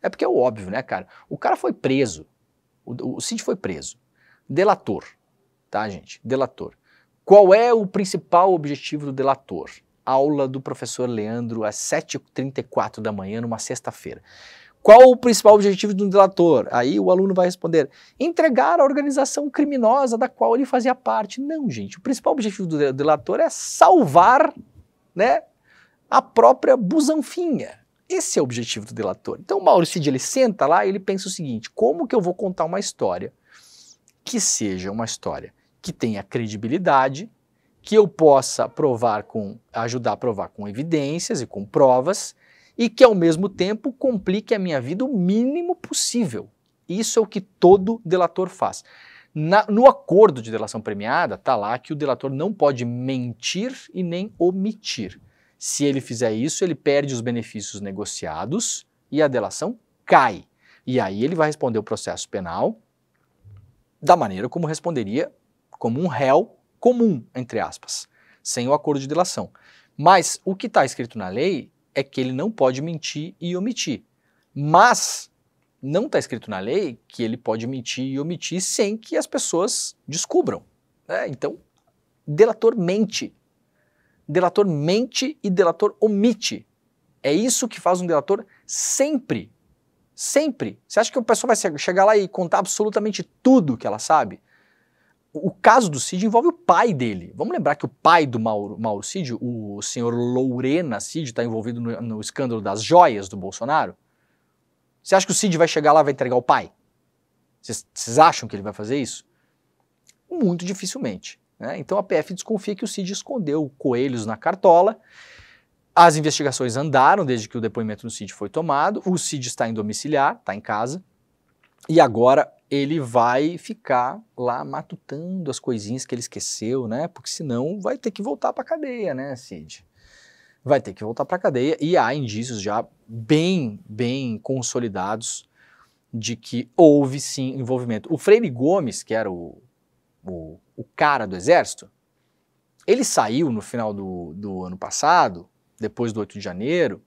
é porque é óbvio, né, cara? O cara foi preso. O, o Cid foi preso. Delator, tá, gente? Delator. Qual é o principal objetivo do delator? Aula do professor Leandro às 7h34 da manhã, numa sexta-feira. Qual o principal objetivo do delator? Aí o aluno vai responder: entregar a organização criminosa da qual ele fazia parte. Não, gente, o principal objetivo do delator é salvar né, a própria busanfinha. Esse é o objetivo do delator. Então o Cid ele senta lá e ele pensa o seguinte: como que eu vou contar uma história que seja uma história que tenha credibilidade, que eu possa provar com ajudar a provar com evidências e com provas e que ao mesmo tempo complique a minha vida o mínimo possível. Isso é o que todo delator faz. Na, no acordo de delação premiada, está lá que o delator não pode mentir e nem omitir. Se ele fizer isso, ele perde os benefícios negociados e a delação cai. E aí ele vai responder o processo penal da maneira como responderia como um réu comum, entre aspas, sem o acordo de delação. Mas o que está escrito na lei é que ele não pode mentir e omitir. Mas não está escrito na lei que ele pode mentir e omitir sem que as pessoas descubram. Né? Então, delator mente. Delator mente e delator omite. É isso que faz um delator sempre. Sempre. Você acha que o pessoal vai chegar lá e contar absolutamente tudo que ela sabe? o caso do Cid envolve o pai dele. Vamos lembrar que o pai do Mauro, Mauro Cid, o senhor Lourena Cid, está envolvido no, no, escândalo das joias do Bolsonaro. Você acha que o Cid vai chegar lá e vai entregar o pai? Vocês acham que ele vai fazer isso? Muito dificilmente. Né? Então a PF desconfia que o Cid escondeu coelhos na cartola. As investigações andaram desde que o depoimento do Cid foi tomado. O Cid está em domiciliar, está em casa. E agora ele vai ficar lá matutando as coisinhas que ele esqueceu, né? Porque senão vai ter que voltar para cadeia, né, Cid? Vai ter que voltar para cadeia e há indícios já bem, bem consolidados de que houve sim envolvimento. O Freire Gomes, que era o, o, o cara do exército, ele saiu no final do, do ano passado, depois do 8 de janeiro,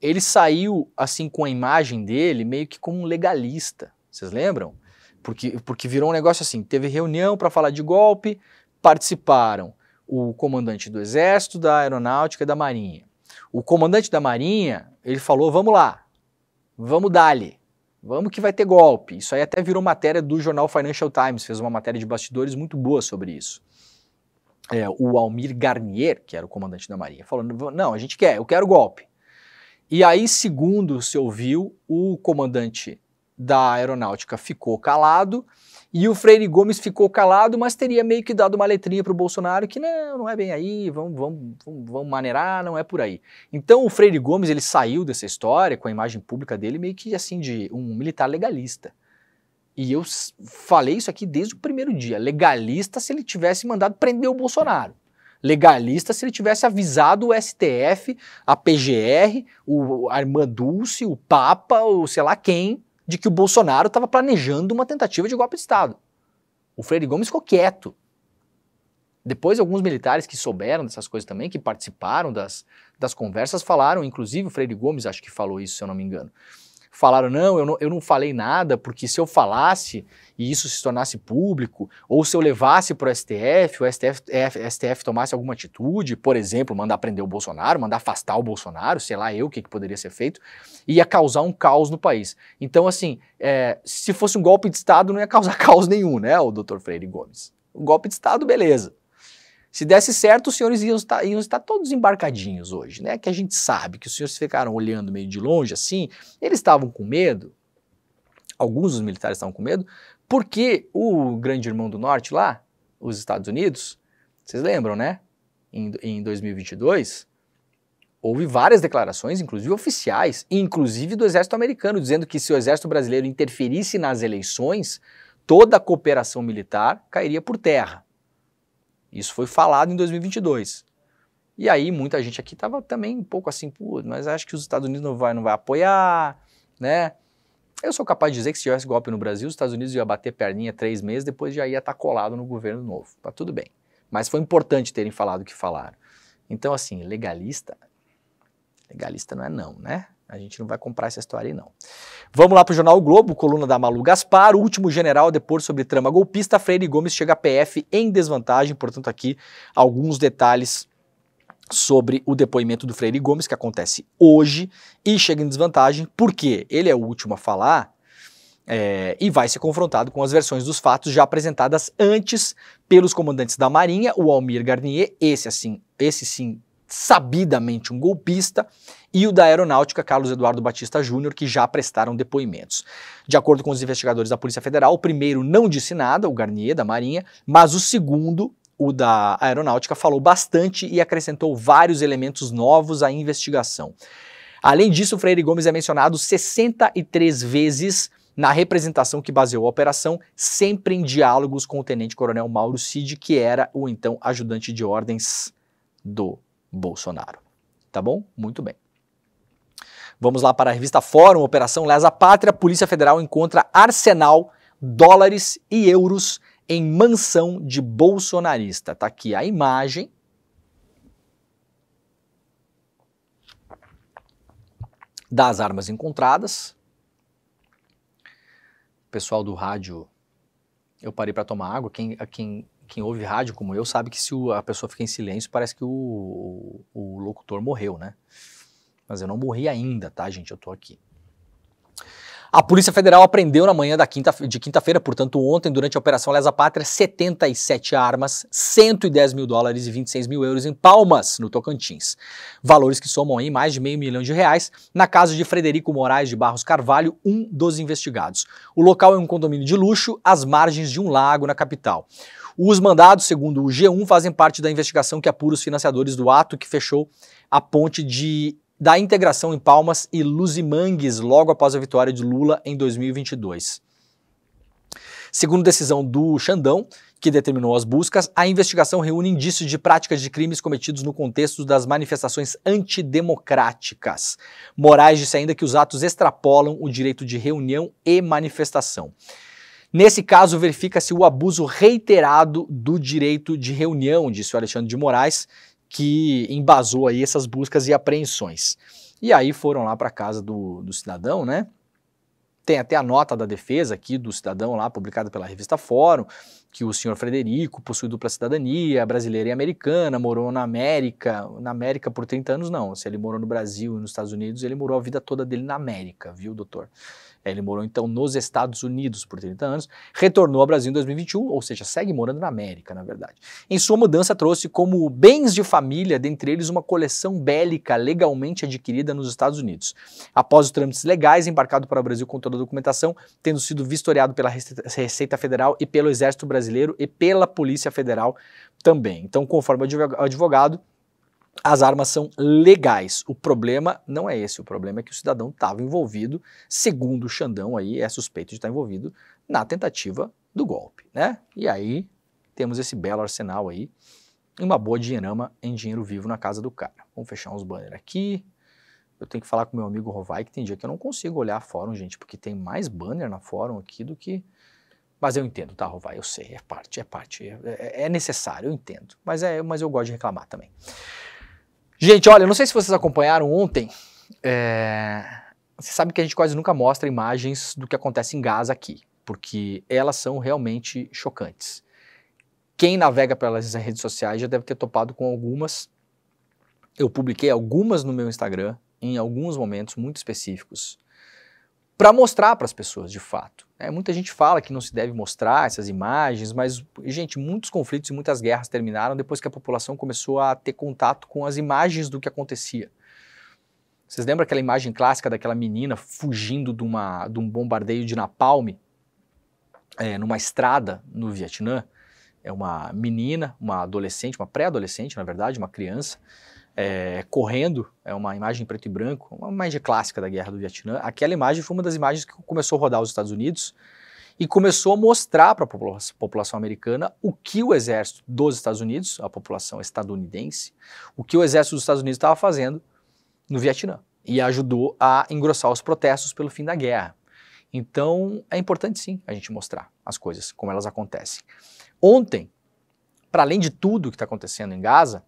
ele saiu assim com a imagem dele meio que como um legalista vocês lembram? Porque, porque virou um negócio assim: teve reunião para falar de golpe, participaram o comandante do Exército, da Aeronáutica e da Marinha. O comandante da Marinha, ele falou: vamos lá, vamos dali, vamos que vai ter golpe. Isso aí até virou matéria do jornal Financial Times, fez uma matéria de bastidores muito boa sobre isso. É, o Almir Garnier, que era o comandante da Marinha, falou: não, a gente quer, eu quero golpe. E aí, segundo se ouviu, o comandante da aeronáutica ficou calado e o Freire Gomes ficou calado, mas teria meio que dado uma letrinha para o Bolsonaro que não, não é bem aí, vamos, vamos, vamos, vamos maneirar, não é por aí. Então o Freire Gomes ele saiu dessa história com a imagem pública dele meio que assim de um militar legalista. E eu falei isso aqui desde o primeiro dia. Legalista se ele tivesse mandado prender o Bolsonaro. Legalista se ele tivesse avisado o STF, a PGR, o, a Irmã Dulce, o Papa, ou sei lá quem, de que o Bolsonaro estava planejando uma tentativa de golpe de Estado. O Freire Gomes ficou quieto. Depois, alguns militares que souberam dessas coisas também, que participaram das, das conversas, falaram, inclusive o Freire Gomes acho que falou isso, se eu não me engano, falaram: não eu, não, eu não falei nada, porque se eu falasse e isso se tornasse público, ou se eu levasse para o STF, o STF, STF tomasse alguma atitude, por exemplo, mandar prender o Bolsonaro, mandar afastar o Bolsonaro, sei lá eu o que, que poderia ser feito, ia causar um caos no país. Então, assim, é, se fosse um golpe de Estado, não ia causar caos nenhum, né, o doutor Freire Gomes? Um golpe de Estado, beleza. Se desse certo, os senhores iam estar, iam estar, todos embarcadinhos hoje, né? Que a gente sabe que os senhores ficaram olhando meio de longe assim, eles estavam com medo, alguns dos militares estavam com medo, porque o grande irmão do norte lá, os Estados Unidos, vocês lembram, né? Em, em 2022, houve várias declarações, inclusive oficiais, inclusive do exército americano, dizendo que se o exército brasileiro interferisse nas eleições, toda a cooperação militar cairia por terra. Isso foi falado em 2022. E aí muita gente aqui estava também um pouco assim, pô, mas acho que os Estados Unidos não vai, não vai apoiar, né? Eu sou capaz de dizer que se tivesse golpe no Brasil, os Estados Unidos ia bater perninha três meses, depois já ia estar tá colado no governo novo. Tá tudo bem. Mas foi importante terem falado o que falaram. Então, assim, legalista, legalista não é não, né? A gente não vai comprar essa história aí, não. Vamos lá para o Jornal o Globo, coluna da Malu Gaspar. O último general a depor sobre trama golpista, Freire Gomes chega a PF em desvantagem. Portanto, aqui alguns detalhes sobre o depoimento do Freire Gomes, que acontece hoje, e chega em desvantagem porque ele é o último a falar é, e vai ser confrontado com as versões dos fatos já apresentadas antes pelos comandantes da Marinha, o Almir Garnier, esse assim, esse sim sabidamente um golpista, e o da Aeronáutica, Carlos Eduardo Batista Júnior, que já prestaram depoimentos. De acordo com os investigadores da Polícia Federal, o primeiro não disse nada, o Garnier, da Marinha, mas o segundo, o da Aeronáutica, falou bastante e acrescentou vários elementos novos à investigação. Além disso, Freire Gomes é mencionado 63 vezes na representação que baseou a operação, sempre em diálogos com o tenente-coronel Mauro Cid, que era o então ajudante de ordens do Bolsonaro. Tá bom? Muito bem. Vamos lá para a revista Fórum, Operação Lesa Pátria. Polícia Federal encontra arsenal, dólares e euros em mansão de bolsonarista. Tá aqui a imagem. Das armas encontradas. O pessoal do rádio eu parei para tomar água. Quem, quem, quem ouve rádio como eu sabe que se a pessoa fica em silêncio, parece que o, o, o locutor morreu, né? Mas eu não morri ainda, tá, gente? Eu tô aqui. A Polícia Federal apreendeu na manhã da quinta, de quinta-feira, portanto ontem, durante a Operação Lesa Pátria, 77 armas, 110 mil dólares e 26 mil euros em Palmas, no Tocantins. Valores que somam aí mais de meio milhão de reais na casa de Frederico Moraes de Barros Carvalho, um dos investigados. O local é um condomínio de luxo, às margens de um lago na capital. Os mandados, segundo o G1, fazem parte da investigação que apura os financiadores do ato que fechou a ponte de da integração em Palmas e Luzimangues logo após a vitória de Lula em 2022. Segundo decisão do Xandão, que determinou as buscas, a investigação reúne indícios de práticas de crimes cometidos no contexto das manifestações antidemocráticas. Moraes disse ainda que os atos extrapolam o direito de reunião e manifestação. Nesse caso, verifica-se o abuso reiterado do direito de reunião, disse o Alexandre de Moraes, que embasou aí essas buscas e apreensões. E aí foram lá para a casa do, do cidadão, né? Tem até a nota da defesa aqui do cidadão lá, publicada pela revista Fórum, que o senhor Frederico possui dupla cidadania, é brasileira e americana, morou na América, na América por 30 anos não, se ele morou no Brasil e nos Estados Unidos, ele morou a vida toda dele na América, viu, doutor? Ele morou então nos Estados Unidos por 30 anos, retornou ao Brasil em 2021, ou seja, segue morando na América, na verdade. Em sua mudança, trouxe como bens de família, dentre eles uma coleção bélica legalmente adquirida nos Estados Unidos. Após os trâmites legais, embarcado para o Brasil com toda a documentação, tendo sido vistoriado pela Receita Federal e pelo Exército Brasileiro e pela Polícia Federal também. Então, conforme o advogado, as armas são legais. O problema não é esse, o problema é que o cidadão estava envolvido, segundo o Xandão aí, é suspeito de estar tá envolvido na tentativa do golpe, né? E aí temos esse belo arsenal aí e uma boa dinheirama em dinheiro vivo na casa do cara. Vamos fechar uns banners aqui. Eu tenho que falar com meu amigo Rovai, que tem dia que eu não consigo olhar a fórum, gente, porque tem mais banner na fórum aqui do que... Mas eu entendo, tá, Rovai? Eu sei, é parte, é parte, é, é, é necessário, eu entendo. Mas, é, mas eu gosto de reclamar também. Gente, olha, não sei se vocês acompanharam ontem. É... Você sabe que a gente quase nunca mostra imagens do que acontece em Gaza aqui, porque elas são realmente chocantes. Quem navega pelas redes sociais já deve ter topado com algumas. Eu publiquei algumas no meu Instagram, em alguns momentos muito específicos, para mostrar para as pessoas de fato é, muita gente fala que não se deve mostrar essas imagens, mas, gente, muitos conflitos e muitas guerras terminaram depois que a população começou a ter contato com as imagens do que acontecia. Vocês lembram aquela imagem clássica daquela menina fugindo de, uma, de um bombardeio de napalm é, numa estrada no Vietnã? É uma menina, uma adolescente, uma pré-adolescente, na verdade, uma criança, é, correndo, é uma imagem preto e branco, uma imagem clássica da guerra do Vietnã. Aquela imagem foi uma das imagens que começou a rodar os Estados Unidos e começou a mostrar para a popula população americana o que o exército dos Estados Unidos, a população estadunidense, o que o exército dos Estados Unidos estava fazendo no Vietnã e ajudou a engrossar os protestos pelo fim da guerra. Então é importante sim a gente mostrar as coisas, como elas acontecem. Ontem, para além de tudo que está acontecendo em Gaza,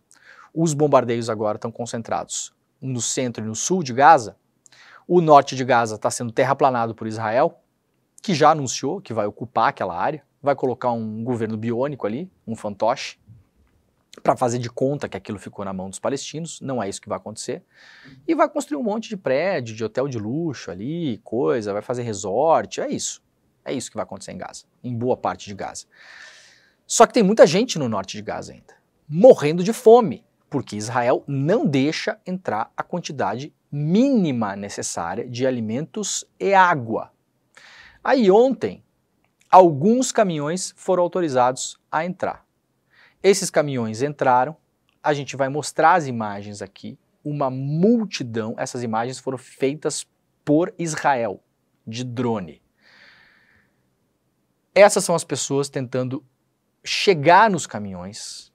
os bombardeios agora estão concentrados no centro e no sul de Gaza. O norte de Gaza está sendo terraplanado por Israel, que já anunciou que vai ocupar aquela área, vai colocar um governo biônico ali, um fantoche, para fazer de conta que aquilo ficou na mão dos palestinos. Não é isso que vai acontecer. E vai construir um monte de prédio, de hotel de luxo ali, coisa, vai fazer resort, é isso. É isso que vai acontecer em Gaza, em boa parte de Gaza. Só que tem muita gente no norte de Gaza ainda, morrendo de fome porque Israel não deixa entrar a quantidade mínima necessária de alimentos e água. Aí ontem, alguns caminhões foram autorizados a entrar. Esses caminhões entraram, a gente vai mostrar as imagens aqui, uma multidão, essas imagens foram feitas por Israel, de drone. Essas são as pessoas tentando chegar nos caminhões,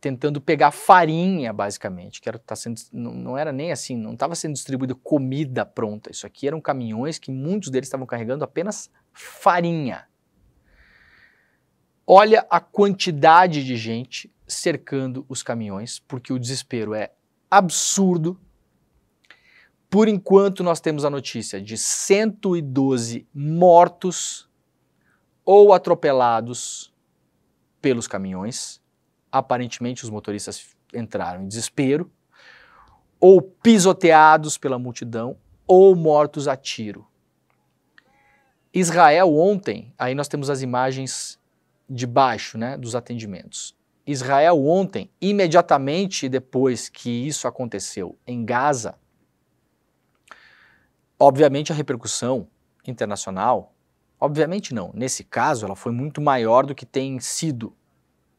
tentando pegar farinha, basicamente, que era, tá sendo, não, não era nem assim, não estava sendo distribuída comida pronta. Isso aqui eram caminhões que muitos deles estavam carregando apenas farinha. Olha a quantidade de gente cercando os caminhões, porque o desespero é absurdo. Por enquanto, nós temos a notícia de 112 mortos ou atropelados pelos caminhões aparentemente os motoristas entraram em desespero, ou pisoteados pela multidão, ou mortos a tiro. Israel ontem, aí nós temos as imagens de baixo, né, dos atendimentos. Israel ontem, imediatamente depois que isso aconteceu em Gaza, obviamente a repercussão internacional, obviamente não, nesse caso ela foi muito maior do que tem sido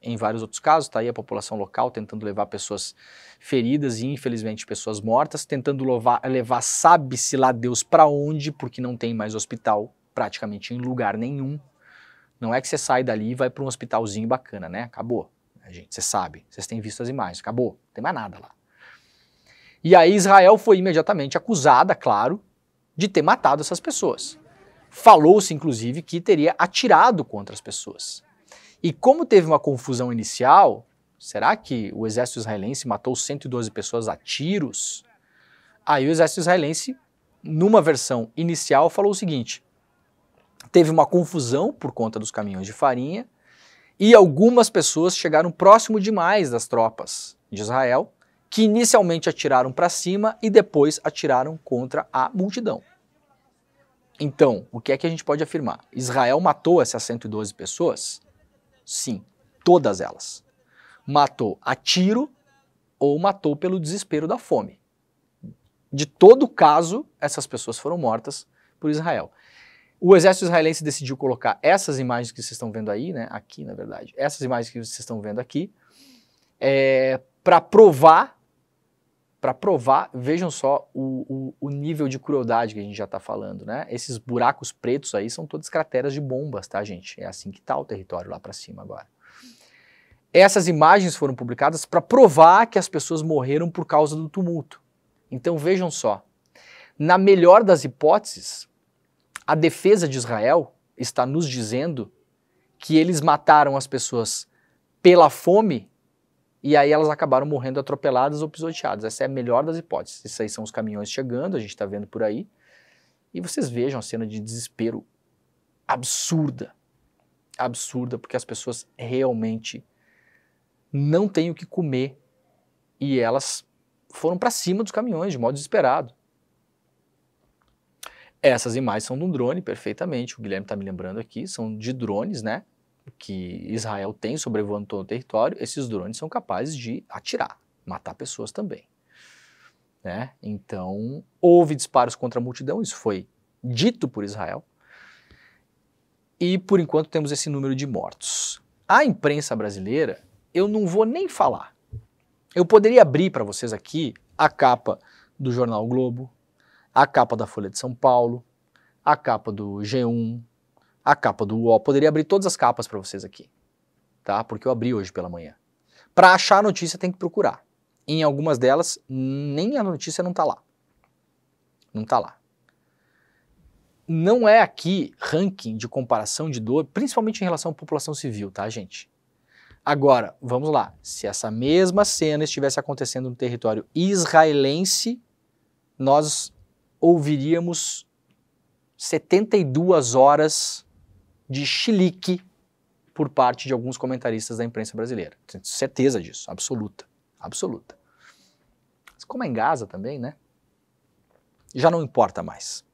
em vários outros casos, está aí a população local tentando levar pessoas feridas e, infelizmente, pessoas mortas, tentando levar, levar sabe-se lá Deus para onde, porque não tem mais hospital praticamente em lugar nenhum. Não é que você sai dali e vai para um hospitalzinho bacana, né? Acabou, né, gente, você sabe, vocês têm visto as imagens, acabou, não tem mais nada lá. E aí Israel foi imediatamente acusada, claro, de ter matado essas pessoas. Falou-se, inclusive, que teria atirado contra as pessoas. E como teve uma confusão inicial, será que o exército israelense matou 112 pessoas a tiros? Aí o exército israelense, numa versão inicial, falou o seguinte: teve uma confusão por conta dos caminhões de farinha e algumas pessoas chegaram próximo demais das tropas de Israel, que inicialmente atiraram para cima e depois atiraram contra a multidão. Então, o que é que a gente pode afirmar? Israel matou essas 112 pessoas? Sim, todas elas. Matou a tiro ou matou pelo desespero da fome. De todo caso, essas pessoas foram mortas por Israel. O exército israelense decidiu colocar essas imagens que vocês estão vendo aí, né? Aqui, na verdade, essas imagens que vocês estão vendo aqui, é, para provar para provar, vejam só o, o, o, nível de crueldade que a gente já está falando, né? Esses buracos pretos aí são todas crateras de bombas, tá, gente? É assim que está o território lá para cima agora. Essas imagens foram publicadas para provar que as pessoas morreram por causa do tumulto. Então vejam só, na melhor das hipóteses, a defesa de Israel está nos dizendo que eles mataram as pessoas pela fome e aí elas acabaram morrendo atropeladas ou pisoteadas. Essa é a melhor das hipóteses. Esses aí são os caminhões chegando, a gente está vendo por aí. E vocês vejam a cena de desespero absurda. Absurda, porque as pessoas realmente não têm o que comer e elas foram para cima dos caminhões de modo desesperado. Essas imagens são de um drone, perfeitamente. O Guilherme está me lembrando aqui, são de drones, né? que Israel tem sobrevoando todo o território, esses drones são capazes de atirar, matar pessoas também. Né? Então, houve disparos contra a multidão, isso foi dito por Israel. E por enquanto temos esse número de mortos. A imprensa brasileira, eu não vou nem falar. Eu poderia abrir para vocês aqui a capa do jornal Globo, a capa da Folha de São Paulo, a capa do G1, a capa do UOL. Poderia abrir todas as capas para vocês aqui, tá? Porque eu abri hoje pela manhã. Para achar a notícia tem que procurar. Em algumas delas nem a notícia não está lá. Não está lá. Não é aqui ranking de comparação de dor, principalmente em relação à população civil, tá, gente? Agora, vamos lá. Se essa mesma cena estivesse acontecendo no território israelense, nós ouviríamos 72 horas de chilique por parte de alguns comentaristas da imprensa brasileira. Tenho certeza disso, absoluta, absoluta. Mas como é em Gaza também, né? Já não importa mais.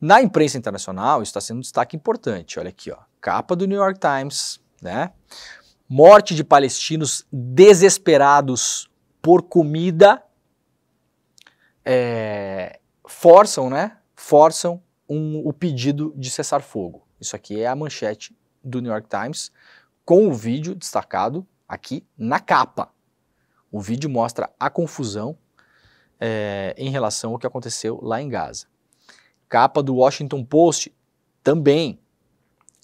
Na imprensa internacional, isso está sendo um destaque importante. Olha aqui, ó, capa do New York Times, né? Morte de palestinos desesperados por comida é, forçam, né? Forçam um, o pedido de cessar fogo. Isso aqui é a manchete do New York Times, com o vídeo destacado aqui na capa. O vídeo mostra a confusão é, em relação ao que aconteceu lá em Gaza. Capa do Washington Post também.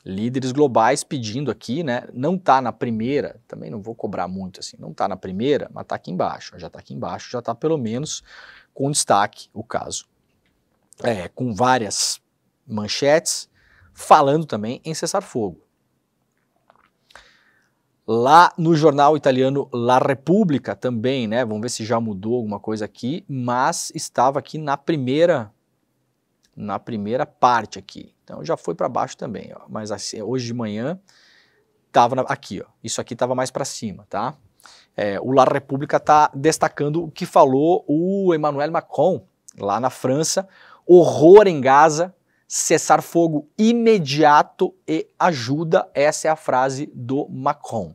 Líderes globais pedindo aqui, né? Não tá na primeira, também não vou cobrar muito assim, não tá na primeira, mas tá aqui embaixo. Já tá aqui embaixo, já tá pelo menos com destaque o caso. É, com várias manchetes, falando também em cessar fogo. Lá no jornal italiano La Repubblica também, né? Vamos ver se já mudou alguma coisa aqui, mas estava aqui na primeira na primeira parte aqui. Então já foi para baixo também, ó. mas assim, hoje de manhã estava aqui, ó. Isso aqui estava mais para cima, tá? É, o La República está destacando o que falou o Emmanuel Macron lá na França, horror em Gaza, cessar fogo imediato e ajuda. Essa é a frase do Macron.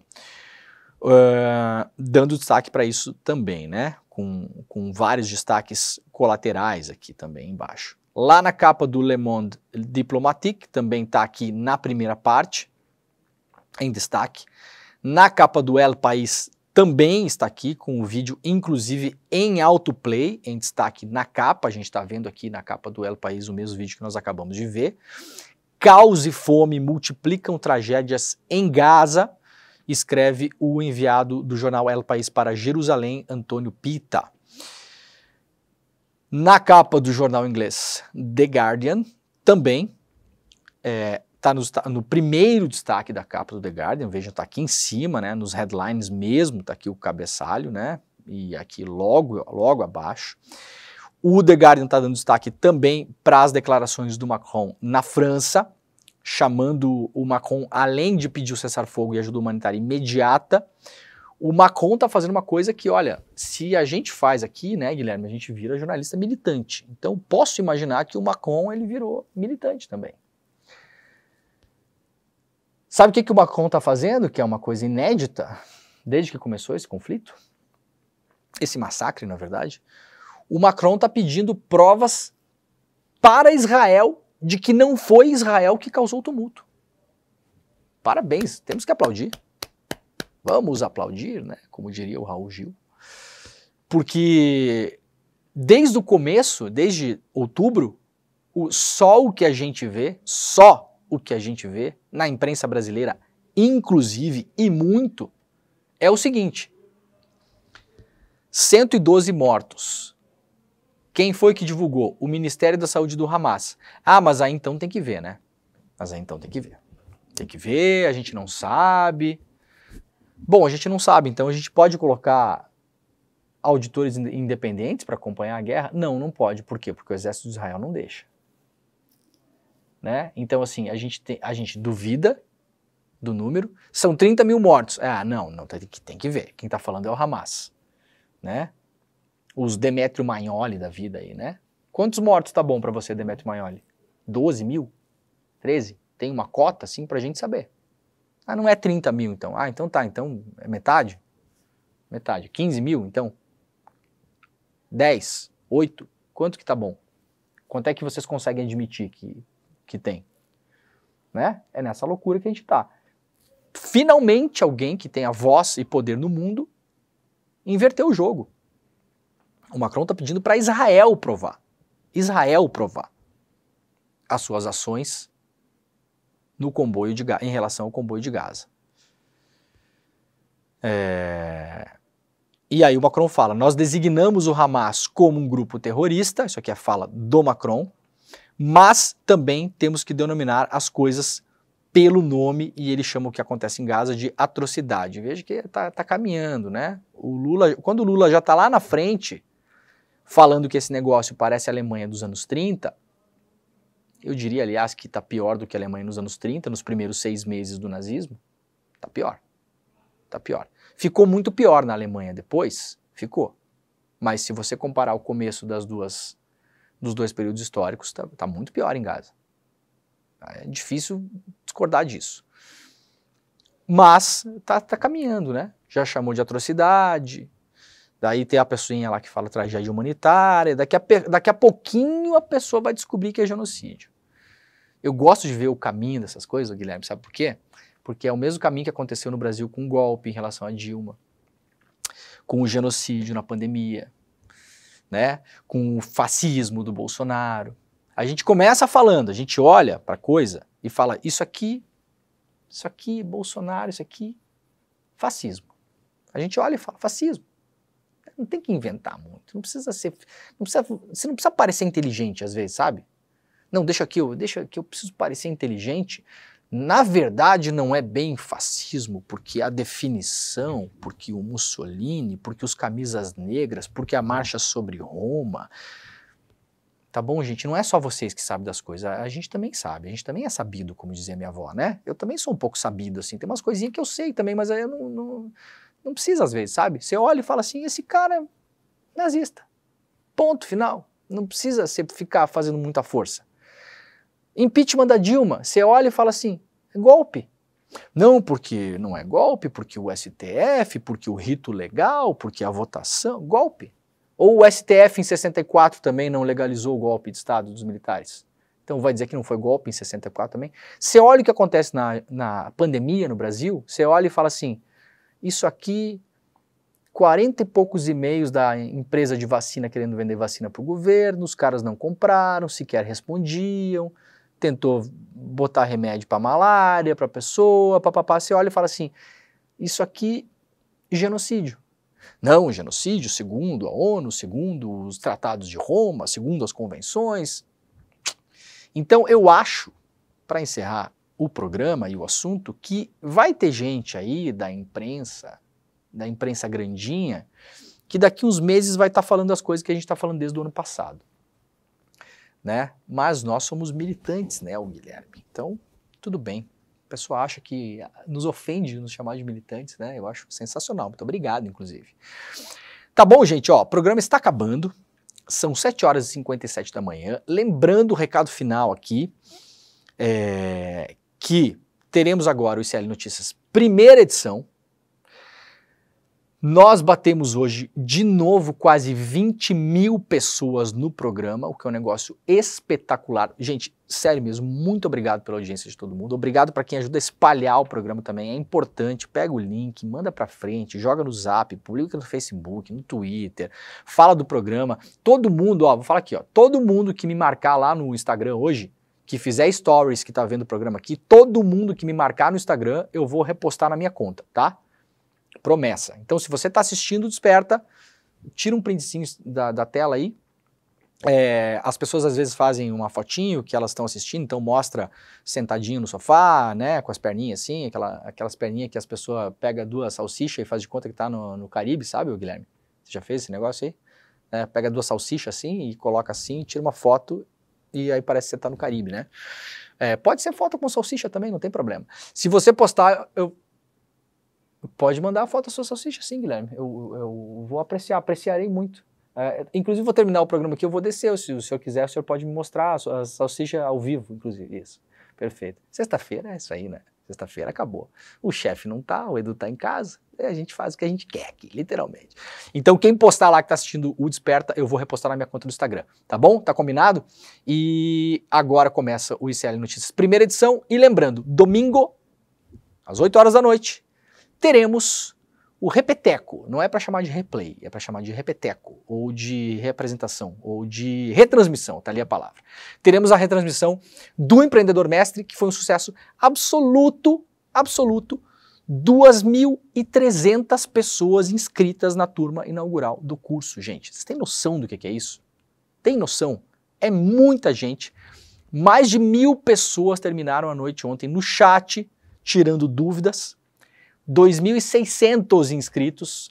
Uh, dando destaque para isso também, né? Com, com vários destaques colaterais aqui também embaixo. Lá na capa do Le Monde Diplomatique, também está aqui na primeira parte, em destaque. Na capa do El País também está aqui com o vídeo, inclusive em autoplay, em destaque na capa. A gente está vendo aqui na capa do El País o mesmo vídeo que nós acabamos de ver. Caos e fome multiplicam tragédias em Gaza, escreve o enviado do jornal El País para Jerusalém, Antônio Pita. Na capa do jornal inglês The Guardian, também é, está no, no, primeiro destaque da capa do The Guardian, vejam, está aqui em cima, né, nos headlines mesmo, está aqui o cabeçalho, né, e aqui logo, logo abaixo. O The Guardian está dando destaque também para as declarações do Macron na França, chamando o Macron, além de pedir o cessar-fogo e ajuda humanitária imediata, o Macron está fazendo uma coisa que, olha, se a gente faz aqui, né, Guilherme, a gente vira jornalista militante. Então, posso imaginar que o Macron, ele virou militante também. Sabe o que, que o Macron está fazendo, que é uma coisa inédita, desde que começou esse conflito? Esse massacre, na verdade. O Macron está pedindo provas para Israel de que não foi Israel que causou o tumulto. Parabéns, temos que aplaudir. Vamos aplaudir, né? Como diria o Raul Gil. Porque desde o começo, desde outubro, o, só o que a gente vê, só o que a gente vê na imprensa brasileira, inclusive e muito, é o seguinte: 112 mortos. Quem foi que divulgou? O Ministério da Saúde do Hamas. Ah, mas aí então tem que ver, né? Mas aí então tem que ver. Tem que ver, a gente não sabe. Bom, a gente não sabe, então a gente pode colocar auditores independentes para acompanhar a guerra? Não, não pode. Por quê? Porque o exército de Israel não deixa. Né? Então, assim, a gente, a gente duvida do número. São 30 mil mortos. Ah, não, não tem, que, tem que ver. Quem está falando é o Hamas. Né? Os Demetrio Magnoli da vida aí, né? Quantos mortos tá bom para você, Demetrio Magnoli? 12 mil? 13? Tem uma cota, assim, para a gente saber. Ah, não é 30 mil, então. Ah, então tá, então é metade? Metade. 15 mil, então? 10? 8? Quanto que tá bom? Quanto é que vocês conseguem admitir que que tem. Né? É nessa loucura que a gente está. Finalmente alguém que tem a voz e poder no mundo inverteu o jogo. O Macron está pedindo para Israel provar. Israel provar as suas ações no comboio de em relação ao comboio de Gaza. É... E aí o Macron fala: nós designamos o Hamas como um grupo terrorista. Isso aqui é a fala do Macron mas também temos que denominar as coisas pelo nome e ele chama o que acontece em Gaza de atrocidade. Veja que está tá caminhando, né? O Lula, quando o Lula já está lá na frente, falando que esse negócio parece a Alemanha dos anos 30, eu diria, aliás, que está pior do que a Alemanha nos anos 30, nos primeiros seis meses do nazismo. Está pior. Está pior. Ficou muito pior na Alemanha depois? Ficou. Mas se você comparar o começo das duas dos dois períodos históricos, está tá muito pior em Gaza. É difícil discordar disso. Mas está tá caminhando, né? Já chamou de atrocidade, daí tem a pessoinha lá que fala tragédia humanitária, daqui a, daqui a pouquinho a pessoa vai descobrir que é genocídio. Eu gosto de ver o caminho dessas coisas, Guilherme, sabe por quê? Porque é o mesmo caminho que aconteceu no Brasil com o golpe em relação a Dilma, com o genocídio na pandemia, né? com o fascismo do Bolsonaro. A gente começa falando, a gente olha para a coisa e fala: isso aqui, isso aqui, Bolsonaro, isso aqui, fascismo. A gente olha e fala: fascismo. Não tem que inventar muito, não precisa ser, não precisa, você não precisa parecer inteligente às vezes, sabe? Não, deixa aqui, eu, deixa aqui, eu preciso parecer inteligente na verdade, não é bem fascismo, porque a definição, porque o Mussolini, porque os camisas negras, porque a marcha sobre Roma. Tá bom, gente? Não é só vocês que sabem das coisas, a gente também sabe, a gente também é sabido, como dizia minha avó, né? Eu também sou um pouco sabido, assim, tem umas coisinhas que eu sei também, mas aí eu não, não, não precisa às vezes, sabe? Você olha e fala assim, esse cara é nazista, ponto final, não precisa ficar fazendo muita força. Impeachment da Dilma. Você olha e fala assim: é golpe. Não porque não é golpe, porque o STF, porque o rito legal, porque a votação. Golpe. Ou o STF em 64 também não legalizou o golpe de Estado dos militares. Então vai dizer que não foi golpe em 64 também. Você olha o que acontece na, na pandemia no Brasil, você olha e fala assim: isso aqui, 40 e poucos e-mails da empresa de vacina querendo vender vacina para o governo, os caras não compraram, sequer respondiam tentou botar remédio para malária, para pessoa, papapá, você olha e fala assim: isso aqui genocídio. Não, genocídio, segundo a ONU, segundo os tratados de Roma, segundo as convenções. Então eu acho, para encerrar o programa e o assunto, que vai ter gente aí da imprensa, da imprensa grandinha, que daqui uns meses vai estar tá falando as coisas que a gente está falando desde o ano passado né? Mas nós somos militantes, né, o Guilherme? Então, tudo bem. A pessoa acha que nos ofende nos chamar de militantes, né? Eu acho sensacional. Muito obrigado, inclusive. Tá bom, gente, ó, o programa está acabando. São 7 horas e 57 da manhã. Lembrando o recado final aqui, é, que teremos agora o ICL Notícias, primeira edição, nós batemos hoje de novo quase 20 mil pessoas no programa, o que é um negócio espetacular. Gente, sério mesmo, muito obrigado pela audiência de todo mundo. Obrigado para quem ajuda a espalhar o programa também. É importante, pega o link, manda para frente, joga no Zap, publica no Facebook, no Twitter, fala do programa. Todo mundo, ó, vou falar aqui, ó, todo mundo que me marcar lá no Instagram hoje, que fizer stories que está vendo o programa aqui, todo mundo que me marcar no Instagram, eu vou repostar na minha conta, tá? Promessa. Então, se você está assistindo, desperta, tira um printzinho da, da tela aí. É, as pessoas às vezes fazem uma fotinho que elas estão assistindo, então mostra sentadinho no sofá, né, com as perninhas assim, aquela, aquelas perninhas que as pessoas pega duas salsichas e faz de conta que está no, no Caribe, sabe, Guilherme? Você já fez esse negócio aí? É, pega duas salsichas assim e coloca assim, tira uma foto e aí parece que você está no Caribe, né? É, pode ser foto com salsicha também, não tem problema. Se você postar, eu Pode mandar a foto da sua salsicha, sim, Guilherme. Eu, eu vou apreciar, apreciarei muito. É, inclusive, vou terminar o programa aqui, eu vou descer. Se o senhor quiser, o senhor pode me mostrar a, a salsicha ao vivo, inclusive. Isso, perfeito. Sexta-feira é isso aí, né? Sexta-feira acabou. O chefe não tá, o Edu tá em casa, a gente faz o que a gente quer aqui, literalmente. Então, quem postar lá que tá assistindo o Desperta, eu vou repostar na minha conta do Instagram, tá bom? Tá combinado? E agora começa o ICL Notícias, primeira edição. E lembrando, domingo, às 8 horas da noite, teremos o repeteco. Não é para chamar de replay, é para chamar de repeteco, ou de representação, ou de retransmissão, tá ali a palavra. Teremos a retransmissão do Empreendedor Mestre, que foi um sucesso absoluto, absoluto 2.300 pessoas inscritas na turma inaugural do curso, gente. Vocês têm noção do que é isso? Tem noção? É muita gente. Mais de mil pessoas terminaram a noite ontem no chat, tirando dúvidas. 2.600 inscritos,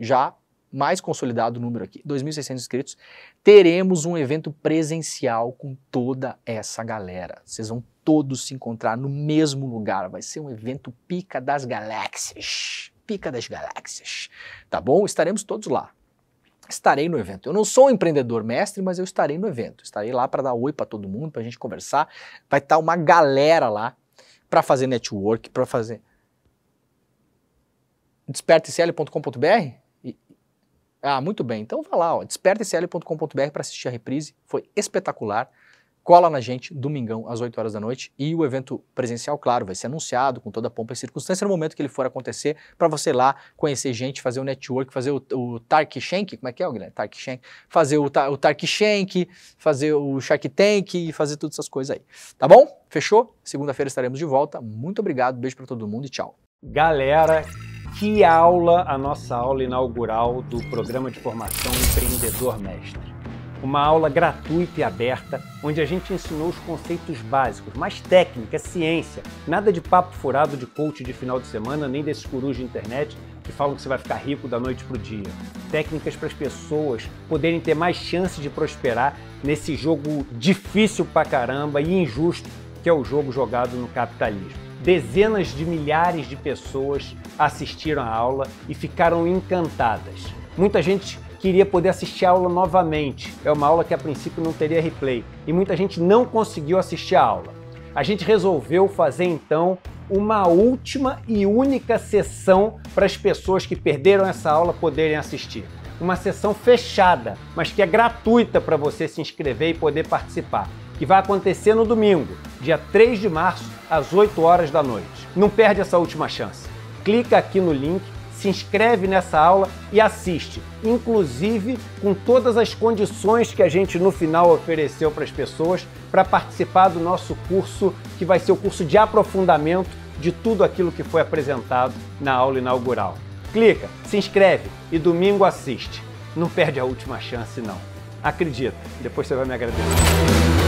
já mais consolidado o número aqui, 2.600 inscritos, teremos um evento presencial com toda essa galera. Vocês vão todos se encontrar no mesmo lugar. Vai ser um evento pica das galáxias. Pica das galáxias. Tá bom? Estaremos todos lá. Estarei no evento. Eu não sou um empreendedor mestre, mas eu estarei no evento. Estarei lá para dar oi para todo mundo, para a gente conversar. Vai estar tá uma galera lá para fazer network, para fazer despertacl.com.br? Ah, muito bem. Então vá lá, despertacl.com.br para assistir a reprise. Foi espetacular. Cola na gente domingão às 8 horas da noite e o evento presencial, claro, vai ser anunciado com toda a pompa e circunstância no momento que ele for acontecer, para você ir lá conhecer gente, fazer o network, fazer o, o Tark Shank, como é que é, Guilherme? Tark Shank, fazer o, o Tark Shank, fazer o Shark Tank e fazer todas essas coisas aí. Tá bom? Fechou? Segunda-feira estaremos de volta. Muito obrigado, beijo para todo mundo e tchau. Galera, que aula a nossa aula inaugural do programa de formação Empreendedor Mestre. Uma aula gratuita e aberta, onde a gente ensinou os conceitos básicos, mais técnica, ciência, nada de papo furado de coach de final de semana, nem desses gurus de internet que falam que você vai ficar rico da noite para o dia. Técnicas para as pessoas poderem ter mais chance de prosperar nesse jogo difícil pra caramba e injusto que é o jogo jogado no capitalismo. Dezenas de milhares de pessoas assistiram a aula e ficaram encantadas. Muita gente queria poder assistir a aula novamente. É uma aula que a princípio não teria replay e muita gente não conseguiu assistir a aula. A gente resolveu fazer então uma última e única sessão para as pessoas que perderam essa aula poderem assistir. Uma sessão fechada, mas que é gratuita para você se inscrever e poder participar que vai acontecer no domingo, dia 3 de março, às 8 horas da noite. Não perde essa última chance. Clica aqui no link, se inscreve nessa aula e assiste, inclusive com todas as condições que a gente no final ofereceu para as pessoas para participar do nosso curso, que vai ser o curso de aprofundamento de tudo aquilo que foi apresentado na aula inaugural. Clica, se inscreve e domingo assiste. Não perde a última chance não. Acredita, depois você vai me agradecer.